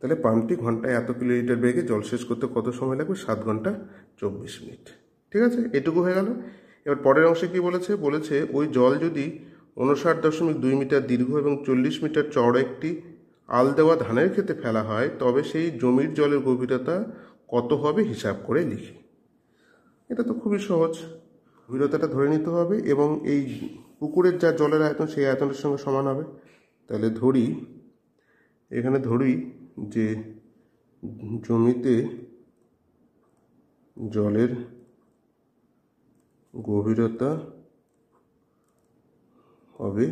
তাহলে পাম্পটি ঘন্টায় এত কিলোমিটার বেগে জলসেচ করতে কত সময় লাগবে সাত ঘন্টা চব্বিশ মিনিট ঠিক আছে এটুকু হয়ে গেল এবার পরের অংশে কি বলেছে বলেছে ওই জল যদি উনষাট দশমিক দুই মিটার দীর্ঘ এবং চল্লিশ মিটার চড় একটি আল দেওয়া ধানের ক্ষেতে ফেলা হয় তবে সেই জমির জলের গভীরতা কত হবে হিসাব করে লিখি এটা তো খুবই সহজ গভীরতাটা ধরে নিতে হবে এবং এই পুকুরের যা জলের আয়তন সেই আয়তনের সঙ্গে সমান হবে তাহলে ধরি এখানে ধরি যে জমিতে জলের গভীরতা হবে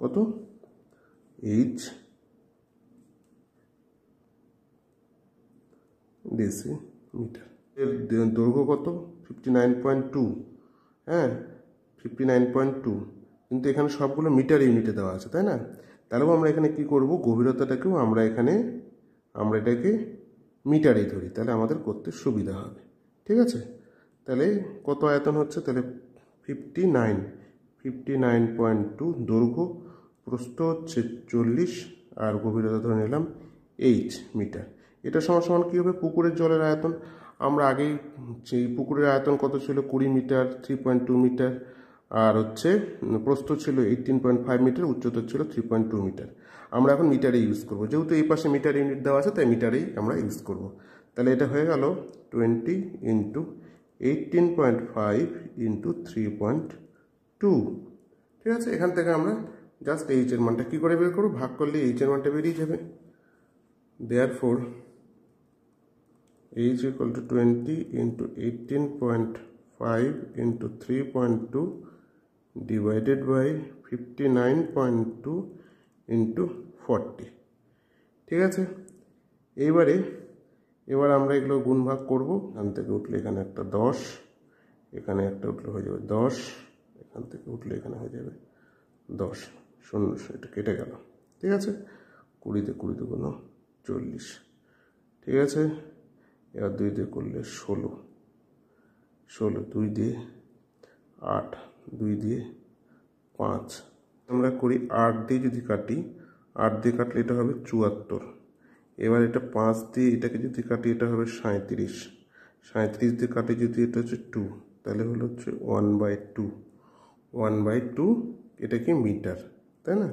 কত এইচ ডিসি মিটার এর দৈর্ঘ্য কত ফিফটি নাইন পয়েন্ট টু হ্যাঁ ফিফটি নাইন পয়েন্ট টু কিন্তু এখানে সবগুলো মিটার ইউনিটে দেওয়া আছে তাই না তাহলেও আমরা এখানে কি করব গভীরতাটাকেও আমরা এখানে আমরা এটাকে মিটারে ধরি তাহলে আমাদের করতে সুবিধা হবে ঠিক আছে তাহলে কত আয়তন হচ্ছে তাহলে fifty nine fifty nine point two দৈর্ঘ্য প্রস্থ হচ্ছে চল্লিশ আর গভীরতা ধরে নিলাম এইচ মিটার এটা সমান সমান কী হবে পুকুরের জলের আয়তন আমরা আগেই সেই পুকুরের আয়তন কত ছিল কুড়ি metre three point two metre আর হচ্ছে প্রস্থ ছিল এইটিন পয়েন্ট ফাইভ মিটার উচ্চতা ছিল থ্রি পয়েন্ট টু মিটার আমরা এখন মিটারে ইউজ করব যেহেতু এই পাশে মিটার ইউনিট দেওয়া আছে তাই মিটারেই আমরা ইউজ করব তাহলে এটা হয়ে গেল twenty into eighteen point five into three point two ঠিক আছে এখান থেকে আমরা জাস্ট এইচ এর মানটা কী করে বের করবো ভাগ করলে এর মানটা বেরিয়ে যাবে therefore H equal to twenty into eighteen point five three point two divided by 59.2 into forty ঠিক আছে এইবারে এবার আমরা এগুলো গুণভাগ ভাগ করবো এখান থেকে উঠলে এখানে একটা দশ এখানে একটা উঠলে হয়ে যাবে দশ এখান থেকে উঠলে এখানে হয়ে যাবে দশ শূন্য এটা কেটে গেল ঠিক আছে কুড়িতে কুড়িতে কোনো চল্লিশ ঠিক আছে এবার দুই দিয়ে করলে ষোলো ষোলো দুই দিয়ে আট দুই দিয়ে পাঁচ আমরা করি আট দিয়ে যদি কাটি আট দিয়ে কাটলে এটা হবে চুয়াত্তর এবার এটা পাঁচ দিয়ে এটাকে যদি কাটি এটা হবে সাঁত্রিশ সাঁত্রিশ দিয়ে কাটি যদি এটা হচ্ছে টু তাহলে হলো হচ্ছে one by two one by two এটা কি মিটার তাই না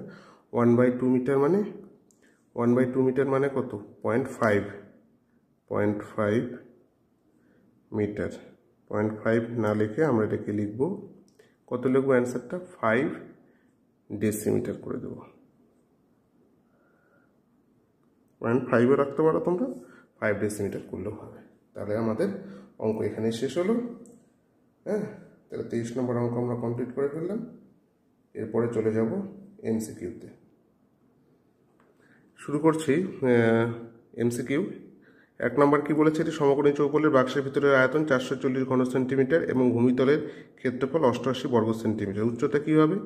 ওয়ান বাই টু মিটার মানে ওয়ান বাই টু মিটার মানে কত point five point five metre point five না লিখে আমরা এটাকে লিখবো কত লিখবো অ্যান্সারটা ফাইভ ডেসিমিটার করে দেবো পয়েন্ট ফাইভে রাখতে পারো তোমরা ফাইভ ডেসিমিটার করলেও হবে তাহলে আমাদের অঙ্ক এখানে শেষ হলো হ্যাঁ তাহলে তেইশ নম্বর অঙ্ক আমরা কমপ্লিট করে ফেললাম এরপরে চলে যাব এমসিকিউতে শুরু করছি এমসিকিউ এক নম্বর কি বলেছে এটি সমকোণী চৌকলের বাক্সের ভিতরের আয়তন চারশো চল্লিশ ঘন সেন্টিমিটার এবং ভূমিতলের ক্ষেত্রফল অষ্টআশি বর্গ সেন্টিমিটার উচ্চতা কী হবে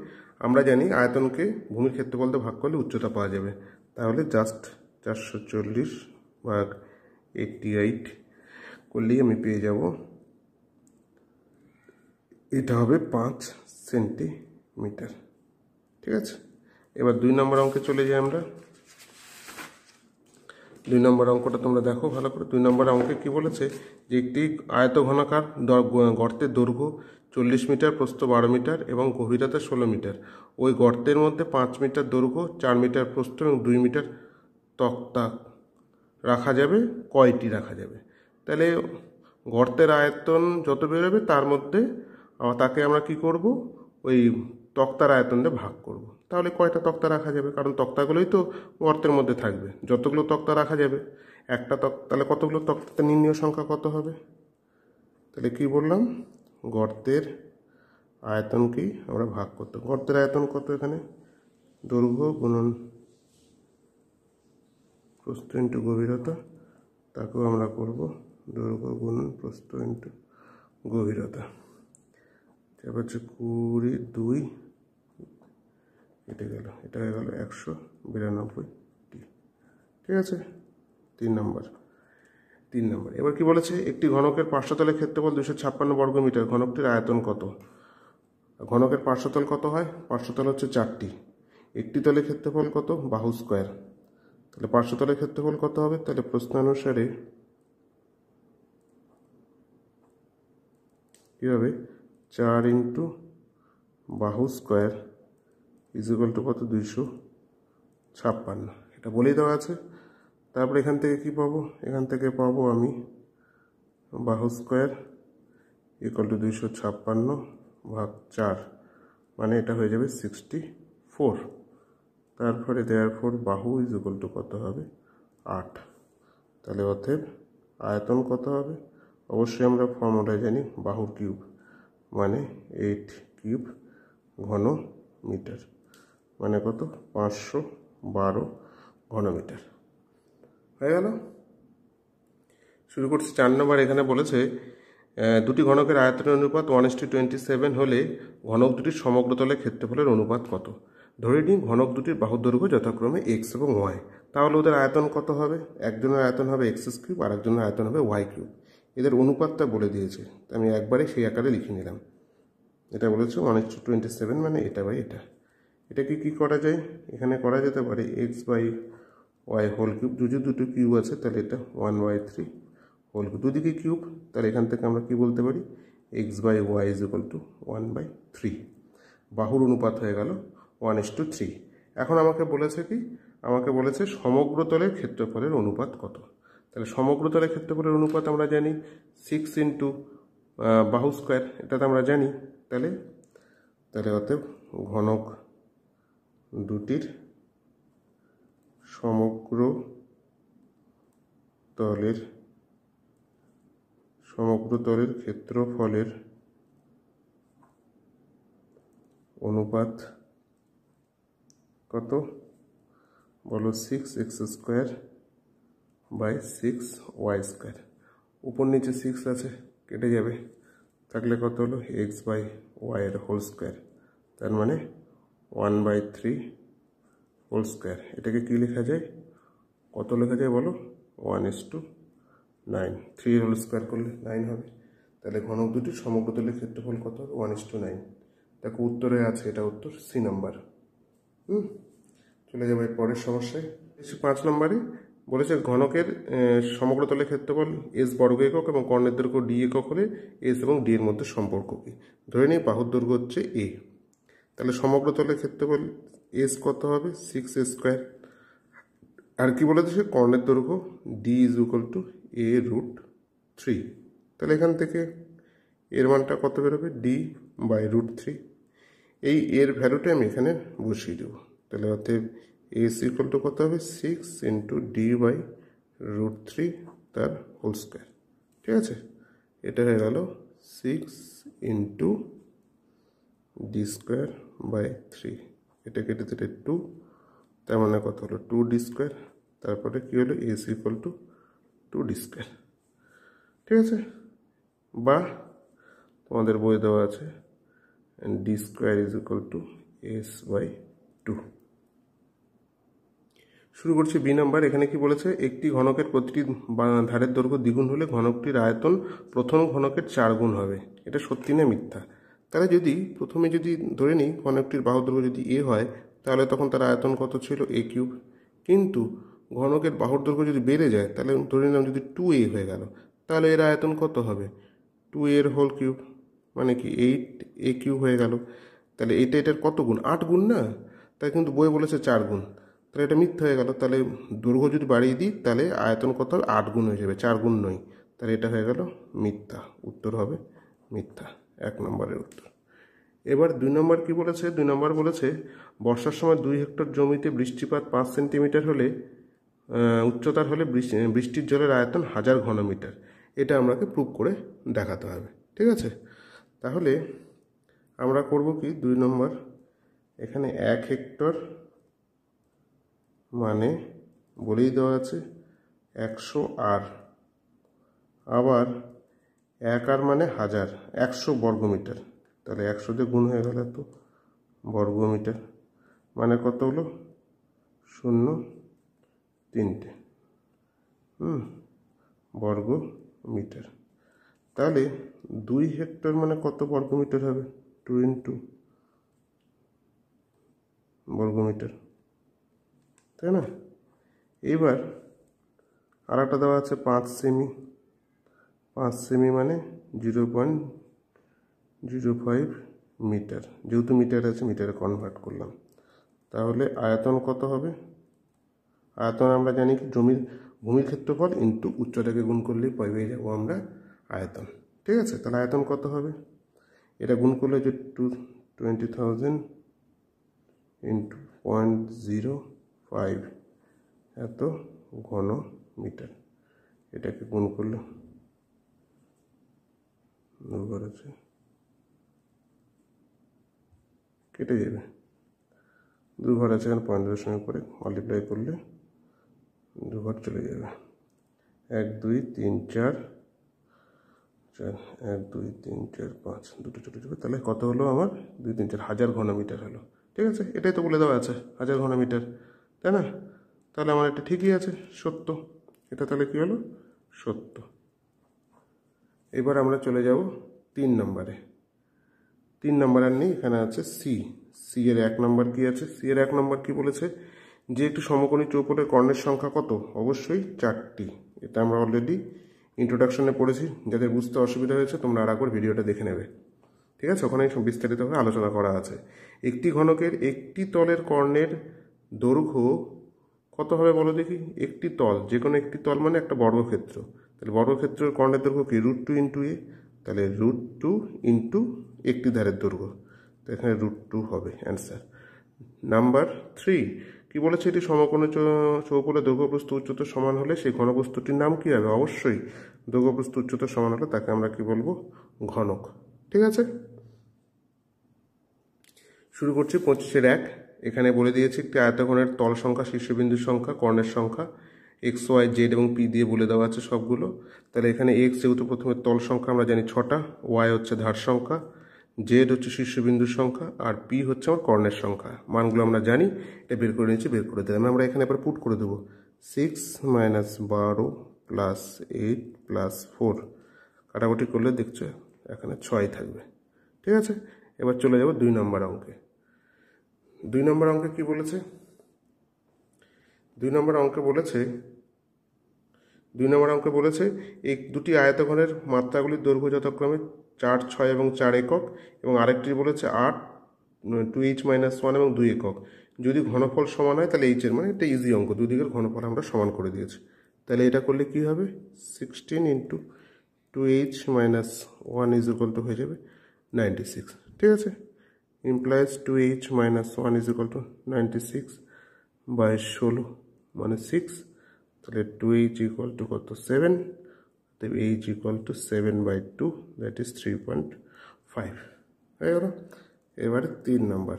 আমরা জানি আয়তনকে ভূমির ক্ষেত্রফল দিয়ে ভাগ করলে উচ্চতা পাওয়া যাবে তাহলে জাস্ট চারশো চল্লিশ ভাগ এইটটি এইট করলেই আমি পেয়ে যাব এটা হবে পাঁচ সেন্টিমিটার ঠিক আছে এবার দুই নম্বর অঙ্কে চলে যাই আমরা দুই নম্বর অঙ্কটা তোমরা দেখো ভালো করে দুই নম্বর অঙ্কে কি বলেছে যে একটি আয়তঘনাকার গর্তের দৈর্ঘ্য চল্লিশ মিটার প্রস্থ বারো মিটার এবং গভীরতা ষোলো মিটার ওই গর্তের মধ্যে পাঁচ মিটার দৈর্ঘ্য চার মিটার প্রস্থ এবং দুই মিটার তক্তা রাখা যাবে কয়টি রাখা যাবে তাহলে গর্তের আয়তন যত বেরোবে তার মধ্যে তাকে আমরা কি করব ওই তক্তার আয়তনটা ভাগ করব তাহলে কয়টা তক্তা রাখা যাবে কারণ তক্তাগুলোই তো গর্তের মধ্যে থাকবে যতগুলো তক্তা রাখা যাবে একটা তক তাহলে কতগুলো তক্তাতে নির্ণয় সংখ্যা কত হবে তাহলে কি বললাম গর্তের আয়তনকেই আমরা ভাগ করতে গর্তের আয়তন কত এখানে দৈর্ঘ্য গুণন প্রস্ত ইন্টু গভীরতা তাকেও আমরা করব দৈর্ঘ্য গুণন প্রস্ত ইন্টু গভীরতা তারপর হচ্ছে কুড়ি দুই কেটে গেল এটা হয়ে গেল একশো বিরানব্বইটি ঠিক আছে তিন নম্বর তিন নম্বর এবার কি বলেছে একটি ঘনকের পার্শ্বতলের ক্ষেত্রফল দুশো ছাপ্পান্ন বর্গ মিটার ঘনকটির আয়তন কত ঘনকের পার্শ্বতল কত হয় পার্শ্বতল হচ্ছে চারটি একটি তলের ক্ষেত্রফল কত বাহু স্কোয়ার তাহলে পার্শ্বতলের ক্ষেত্রফল কত হবে তাহলে অনুসারে কী হবে চার ইন্টু বাহু স্কোয়ার ইজিকাল টু কত দুইশো ছাপ্পান্ন এটা বলেই দেওয়া আছে তারপরে এখান থেকে কি পাবো এখান থেকে পাবো আমি বাহু স্কোয়ার ইকুয়াল টু দুইশো ছাপ্পান্ন ভাগ চার মানে এটা হয়ে যাবে সিক্সটি ফোর তারপরে দেওয়ার ফোর বাহু ইজ ইকুয়াল টু কত হবে আট তাহলে অতএব আয়তন কত হবে অবশ্যই আমরা ফর্মুলায় জানি বাহু কিউব মানে এইট কিউব ঘন মিটার মানে কত পাঁচশো বারো ঘনমিটার হয়ে গেল শুরু করছি চার নম্বর এখানে বলেছে দুটি ঘনকের আয়তনের অনুপাত one is to twenty seven হলে ঘনক দুটির সমগ্র তলের ক্ষেত্রফলের অনুপাত কত ধরে নিই ঘনক দুটির বাহু দৈর্ঘ্য যথাক্রমে এক্স এবং ওয়াই তাহলে ওদের আয়তন কত হবে একজনের আয়তন হবে এক্স কিউব আর একজনের আয়তন হবে ওয়াই কিউব এদের অনুপাতটা বলে দিয়েছে আমি একবারে সেই আকারে লিখে নিলাম এটা বলেছে ওয়ান টু টোয়েন্টি সেভেন মানে এটা বাই এটা এটাকে কি করা যায় এখানে করা যেতে পারে x by y whole cube যদি দুটো কিউব আছে তাহলে এটা one by three whole cube দুদিকে কিউব তাহলে এখান থেকে আমরা কি বলতে পারি x by y is equal to one by three বাহুর অনুপাত হয়ে গেল ওয়ান ইস টু থ্রি এখন আমাকে বলেছে কি আমাকে বলেছে সমগ্র তলের ক্ষেত্রফলের অনুপাত কত তাহলে সমগ্র তলের ক্ষেত্রফলের অনুপাত আমরা জানি সিক্স ইন্টু বাহু স্কোয়ার এটা তো আমরা জানি তাহলে তাহলে অতএব ঘনক দুটির সমগ্র তলের সমগ্র তলের ক্ষেত্রফলের অনুপাত কত বলো six x square by six y square উপর নিচে সিক্স আছে কেটে যাবে থাকলে কত হলো এক্স বাই ওয়াইয়ের হোল স্কোয়ার তার মানে one by three whole square এটাকে কী লেখা যায় কত লেখা যায় বলো one is to nine three whole square করলে নাইন হবে তাহলে ঘনক দুটি সমগ্রতলের ক্ষেত্রফল কত হবে ওয়ান ইস টু নাইন দেখো উত্তরে আছে এটা উত্তর সি নাম্বার হুম চলে যাবো এর পরের সমস্যায় পাঁচ নম্বরে বলেছে ঘনকের সমগ্রতলের ক্ষেত্রফল এস বর্গ একক এবং কর্ণের দৈর্ঘ্য ডি একক হলে এস এবং ডি এর মধ্যে সম্পর্ক কী ধরে নিই বাহুর দৈর্ঘ্য হচ্ছে এ তাহলে সমগ্র তলের ক্ষেত্রফল এস কত হবে সিক্স স্কোয়ার আর কি বলে দিচ্ছে কর্ণের দৈর্ঘ্য d is equal to a root three তাহলে এখান থেকে এর মানটা কত বেরোবে ডি বাই রুট থ্রি এই এর ভ্যালুটা আমি এখানে বসিয়ে দেবো তাহলে অর্থাৎ এস ইকুয়াল টু কত হবে six into d by root three তার হোল স্কোয়ার ঠিক আছে এটা হয়ে গেল six into d square by three এটা কেটে দিলে টু তার মানে কত হলো টু ডি স্কোয়ার তারপরে কী হলো s equal to two d square ঠিক আছে বা তোমাদের বই দেওয়া আছে d square is equal to s by two শুরু করছি বি নাম্বার এখানে কি বলেছে একটি ঘনকের প্রতিটি ধারের দৈর্ঘ্য দ্বিগুণ হলে ঘনকটির আয়তন প্রথম ঘনকের চার গুণ হবে এটা সত্যি না মিথ্যা তারা যদি প্রথমে যদি ধরে নিই ঘনকটির বাহুদৈর্ঘ্য যদি এ হয় তাহলে তখন তার আয়তন কত ছিল এ কিউব কিন্তু ঘনকের বাহুর দৈর্ঘ্য যদি বেড়ে যায় তাহলে ধরে নিলাম যদি টু এ হয়ে গেল তাহলে এর আয়তন কত হবে টু এর হোল কিউব মানে কি এইট এ কিউব হয়ে গেল তাহলে এটা এটার কত গুণ আট গুণ না তাই কিন্তু বই বলেছে চার গুণ তাহলে এটা মিথ্যা হয়ে গেল তাহলে দৈর্ঘ্য যদি বাড়িয়ে দিই তাহলে আয়তন কত আট গুণ হয়ে যাবে চার গুণ নয় তাহলে এটা হয়ে গেল মিথ্যা উত্তর হবে মিথ্যা এক নম্বরের উত্তর এবার দুই নম্বর কি বলেছে দুই নম্বর বলেছে বর্ষার সময় দুই হেক্টর জমিতে বৃষ্টিপাত পাঁচ সেন্টিমিটার হলে উচ্চতার হলে বৃষ্টির জলের আয়তন হাজার ঘনমিটার এটা আমাকে প্রুভ করে দেখাতে হবে ঠিক আছে তাহলে আমরা করব কি দুই নম্বর এখানে এক হেক্টর মানে বলেই দেওয়া আছে একশো আর আবার এক আর মানে হাজার একশো বর্গমিটার তাহলে একশো দিয়ে গুণ হয়ে গেল তো বর্গমিটার মানে কত হলো শূন্য তিনটে হুম বর্গ মিটার তাহলে দুই হেক্টর মানে কত বর্গমিটার হবে টু ইন্টু বর্গমিটার তাই না এবার আর একটা দেওয়া আছে পাঁচ সেমি পাঁচ সেমি মানে zero point zero five metre যেহেতু মিটার আছে মিটারে কনভার্ট করলাম তাহলে আয়তন কত হবে আয়তন আমরা জানি কি জমির ভূমির ক্ষেত্রফল ইন্টু উচ্চতাকে গুণ করলেই পেয়ে যাবো আমরা আয়তন ঠিক আছে তাহলে আয়তন কত হবে এটা গুণ করলে যে two twenty thousand into point zero five এত ঘন মিটার এটাকে গুণ করলে নৌকার আছে কেটে যাবে দু ঘর আছে এখানে পয়েন্ট দশের সঙ্গে করে মাল্টিপ্লাই করলে দু ঘর চলে যাবে এক দুই তিন চার চার এক দুই তিন চার পাঁচ দুটো ছোটো ছোটো তাহলে কত হলো আমার দুই তিন চার হাজার ঘন মিটার হলো ঠিক আছে এটাই তো বলে দেওয়া আছে হাজার মিটার তাই না তাহলে আমার এটা ঠিকই আছে সত্য এটা তাহলে কী হলো সত্য এবার আমরা চলে যাব তিন নম্বরে তিন নম্বর আর নেই এখানে আছে সি সি এর এক নম্বর কি আছে সি এর এক নম্বর কি বলেছে যে একটি সমকোণী চৌকোণের কর্ণের সংখ্যা কত অবশ্যই চারটি এটা আমরা অলরেডি ইন্ট্রোডাকশনে পড়েছি যাদের বুঝতে অসুবিধা হয়েছে তোমরা আর একবার ভিডিওটা দেখে নেবে ঠিক আছে ওখানে বিস্তারিতভাবে আলোচনা করা আছে একটি ঘনকের একটি তলের কর্ণের দৈর্ঘ্য কত হবে বলো দেখি একটি তল যে কোনো একটি তল মানে একটা বর্গক্ষেত্র তাহলে বর্গক্ষেত্রের কর্ণের দৈর্ঘ্য কি রুট টু ইন্টু এ তাহলে রুট টু ইন্টু একটি ধারের দৈর্ঘ্য তো এখানে রুট টু হবে অ্যান্সার নাম্বার থ্রি কি বলেছে এটি সমকোণ চৌকোণে দৈর্ঘ্যপ্রস্থ উচ্চতা সমান হলে সেই ঘনবস্তুটির নাম কী হবে অবশ্যই দৈর্ঘ্যপ্রস্থ উচ্চতা সমান হলে তাকে আমরা কি বলবো ঘনক ঠিক আছে শুরু করছি পঁচিশের এক এখানে বলে দিয়েছি একটি আয়তঘনের তল সংখ্যা শীর্ষবিন্দুর সংখ্যা কর্ণের সংখ্যা এক্স ওয়াই জেড এবং পি দিয়ে বলে দেওয়া আছে সবগুলো তাহলে এখানে এক্স যেহেতু প্রথমে তল সংখ্যা আমরা জানি ছটা ওয়াই হচ্ছে ধার সংখ্যা জেড হচ্ছে শীর্ষবিন্দুর সংখ্যা আর পি হচ্ছে আমার কর্ণের সংখ্যা মানগুলো আমরা জানি এটা বের করে নিয়েছি বের করে দিলাম আমরা এখানে আবার পুট করে দেবো সিক্স মাইনাস বারো প্লাস এইট প্লাস ফোর কাটাকুটি করলে দেখছো এখানে ছয় থাকবে ঠিক আছে এবার চলে যাব দুই নম্বর অঙ্কে দুই নম্বর অঙ্কে কি বলেছে দুই নম্বর অঙ্কে বলেছে দুই নম্বর অঙ্কে বলেছে এই দুটি আয়তঘনের মাত্রাগুলির দৈর্ঘ্য যথাক্রমে চার ছয় এবং চার একক এবং আরেকটি বলেছে আট টু এইচ মাইনাস ওয়ান এবং দুই একক যদি ঘনফল সমান হয় তাহলে এইচের মানে এটা ইজি অঙ্ক দুদিকের ঘনফল আমরা সমান করে দিয়েছি তাহলে এটা করলে কি হবে sixteen into two h minus one is equal to হয়ে যাবে নাইনটি সিক্স ঠিক আছে implies two h minus one is equal to ninety six by ষোলো মানে সিক্স তাহলে টু এইচ ইকুয়াল টু কত সেভেন তো h equal to seven by two that is three point five হয়ে গেল এবারে তিন নম্বর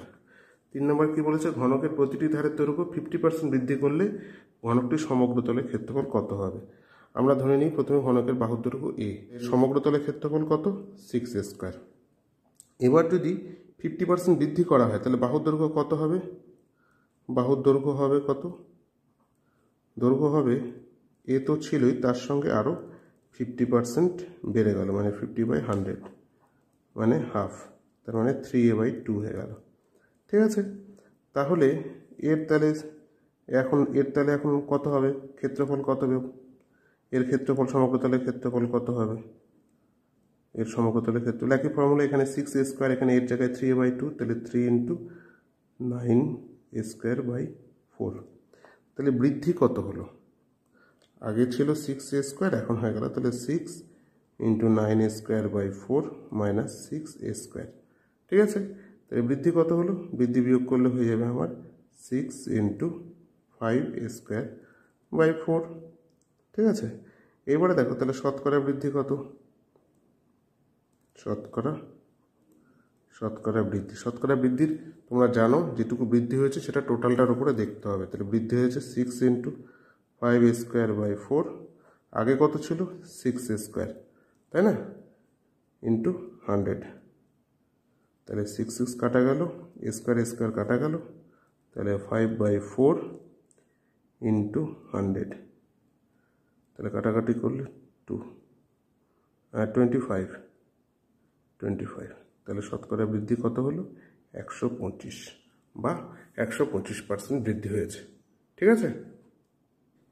তিন নম্বর কী বলেছে ঘনকের প্রতিটি ধারের দৈর্ঘ্য ফিফটি পার্সেন্ট বৃদ্ধি করলে ঘনকটি সমগ্র তলে ক্ষেত্রফল কত হবে আমরা ধরে নিই প্রথমে ঘনকের বাহুর দৈর্ঘ্য এ সমগ্র তলে ক্ষেত্রফল কত সিক্স স্কোয়ার এবার যদি ফিফটি পার্সেন্ট বৃদ্ধি করা হয় তাহলে বাহুর দৈর্ঘ্য কত হবে বাহুর দৈর্ঘ্য হবে কত দৈর্ঘ্য হবে এ তো ছিলই তার সঙ্গে আরও ফিফটি পারসেন্ট বেড়ে গেল মানে ফিফটি বাই হান্ড্রেড মানে হাফ তার মানে থ্রি এ বাই টু হয়ে গেল ঠিক আছে তাহলে এর তাহলে এখন এর তাহলে এখন কত হবে ক্ষেত্রফল কত হবে এর ক্ষেত্রফল সমগ্রতলের ক্ষেত্রফল কত হবে এর সমগ্রতলের ক্ষেত্রফল একই ফর্মুলা এখানে সিক্স এ স্কোয়ার এখানে এর জায়গায় থ্রি এ বাই টু তাহলে three into nine a square by four তাহলে বৃদ্ধি কত হলো আগে ছিল সিক্স এ স্কোয়ার এখন হয়ে গেল তাহলে six into nine a square by four minus six a square ঠিক আছে তাহলে বৃদ্ধি কত হলো বৃদ্ধি বিয়োগ করলে হয়ে যাবে আমার six into five a square by four ঠিক আছে এবারে দেখো তাহলে শতকরা বৃদ্ধি কত শতকরা শতকরা বৃদ্ধি শতকরা বৃদ্ধির তোমরা জানো যেটুকু বৃদ্ধি হয়েছে সেটা টোটালটার উপরে দেখতে হবে তাহলে বৃদ্ধি হয়েছে six into five square by four আগে কত ছিল সিক্স স্কোয়ার তাই না ইন্টু হান্ড্রেড তাহলে সিক্স সিক্স কাটা গেল স্কোয়ার স্কোয়ার কাটা গেল তাহলে five by four into hundred তাহলে কাটাকাটি করলে two twenty five twenty five তাহলে শতকরা বৃদ্ধি কত হলো একশো পঁচিশ বা একশো পঁচিশ পার্সেন্ট বৃদ্ধি হয়েছে ঠিক আছে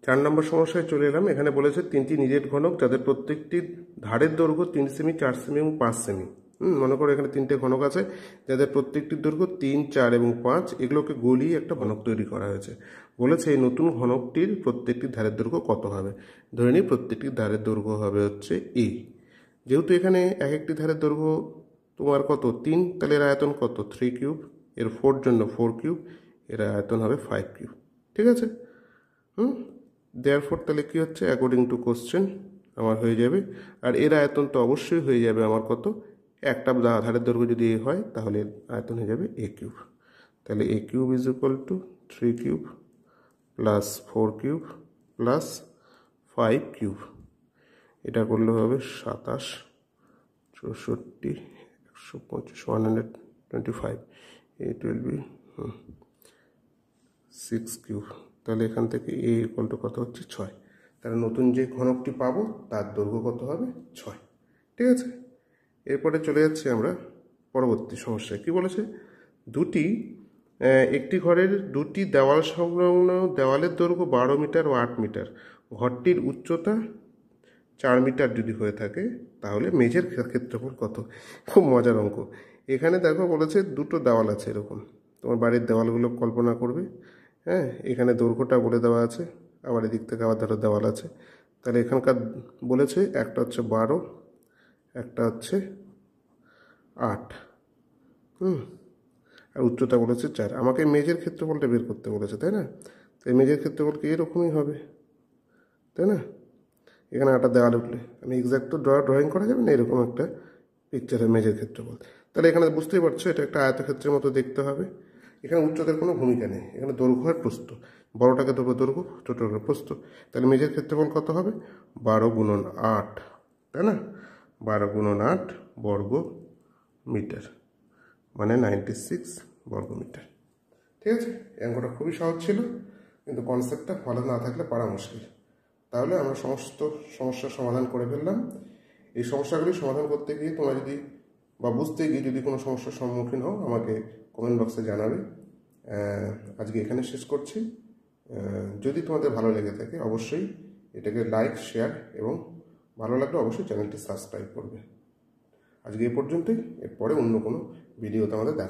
চার নম্বর সমস্যায় চলে এলাম এখানে বলেছে তিনটি নিজের ঘনক যাদের প্রত্যেকটির ধারের দৈর্ঘ্য তিন সেমি চার সেমি এবং পাঁচ সেমি হুম মনে করো এখানে তিনটে ঘনক আছে যাদের প্রত্যেকটির দৈর্ঘ্য তিন চার এবং পাঁচ এগুলোকে গলিয়ে একটা ঘনক তৈরি করা হয়েছে বলেছে এই নতুন ঘনকটির প্রত্যেকটি ধারের দৈর্ঘ্য কত হবে ধরে নিই প্রত্যেকটি ধারের দৈর্ঘ্য হবে হচ্ছে এ যেহেতু এখানে এক একটি ধারের দৈর্ঘ্য তোমার কত তিন তাহলে এর আয়তন কত থ্রি কিউব এর ফোর জন্য ফোর কিউব এর আয়তন হবে ফাইভ কিউব ঠিক আছে হুম দেয়ার ফোর তাহলে কী হচ্ছে অ্যাকর্ডিং টু কোশ্চেন আমার হয়ে যাবে আর এর আয়তন তো অবশ্যই হয়ে যাবে আমার কত একটা আধারের দৈর্ঘ্য যদি এ হয় তাহলে আয়তন হয়ে যাবে এ কিউব তাহলে a cube is equal to three cube plus four cube plus five cube এটা করলে হবে সাতাশ চৌষট্টি so purchase 125 it will be hmm, 6 cube তাহলে এখান থেকে এ ইকুয়াল টু কত হচ্ছে ছয় তাহলে নতুন যে ঘনকটি পাবো তার দৈর্ঘ্য কত হবে ছয় ঠিক আছে এরপরে চলে যাচ্ছি আমরা পরবর্তী সমস্যায় কি বলেছে দুটি একটি ঘরের দুটি দেওয়াল সংলগ্ন দেওয়ালের দৈর্ঘ্য বারো মিটার ও আট মিটার ঘরটির উচ্চতা চার মিটার যদি হয়ে থাকে তাহলে মেঝের ক্ষেত্রফল কত খুব মজার অঙ্ক এখানে দেখো বলেছে দুটো দেওয়াল আছে এরকম তোমার বাড়ির দেওয়ালগুলো কল্পনা করবে হ্যাঁ এখানে দৈর্ঘ্যটা বলে দেওয়া আছে আবার এদিক থেকে আবার ধরো দেওয়াল আছে তাহলে এখানকার বলেছে একটা হচ্ছে বারো একটা হচ্ছে আট হুম আর উচ্চতা বলেছে চার আমাকে মেঝের ক্ষেত্রফলটা বের করতে বলেছে তাই না তাই মেঝের ক্ষেত্রফল কি এরকমই হবে তাই না এখানে আটা দেওয়াল উঠলে আমি এক্স্যাক্ট তো ড্রয়িং করা যাবে না এরকম একটা পিকচারের মেজের বল তাহলে এখানে বুঝতেই পারছো এটা একটা আয়তক্ষেত্রের মতো দেখতে হবে এখানে উচ্চতার কোনো ভূমিকা নেই এখানে দৈর্ঘ্য আর প্রস্ত বড়োটাকে ধরবো দৈর্ঘ্য ছোটোটাকে প্রস্ত তাহলে মেজের ক্ষেত্রফল কত হবে বারো গুণন আট তাই না বারো গুণন আট বর্গ মিটার মানে নাইনটি সিক্স বর্গ মিটার ঠিক আছে অঙ্কটা খুবই সহজ ছিল কিন্তু কনসেপ্টটা ফলে না থাকলে পারা মুশকিল তাহলে আমরা সমস্ত সমস্যার সমাধান করে ফেললাম এই সমস্যাগুলি সমাধান করতে গিয়ে তোমরা যদি বা বুঝতে গিয়ে যদি কোনো সমস্যার সম্মুখীন হও আমাকে কমেন্ট বক্সে জানাবে আজকে এখানে শেষ করছি যদি তোমাদের ভালো লেগে থাকে অবশ্যই এটাকে লাইক শেয়ার এবং ভালো লাগলে অবশ্যই চ্যানেলটি সাবস্ক্রাইব করবে আজকে এ পর্যন্তই এরপরে অন্য কোনো ভিডিওতে আমাদের দেখা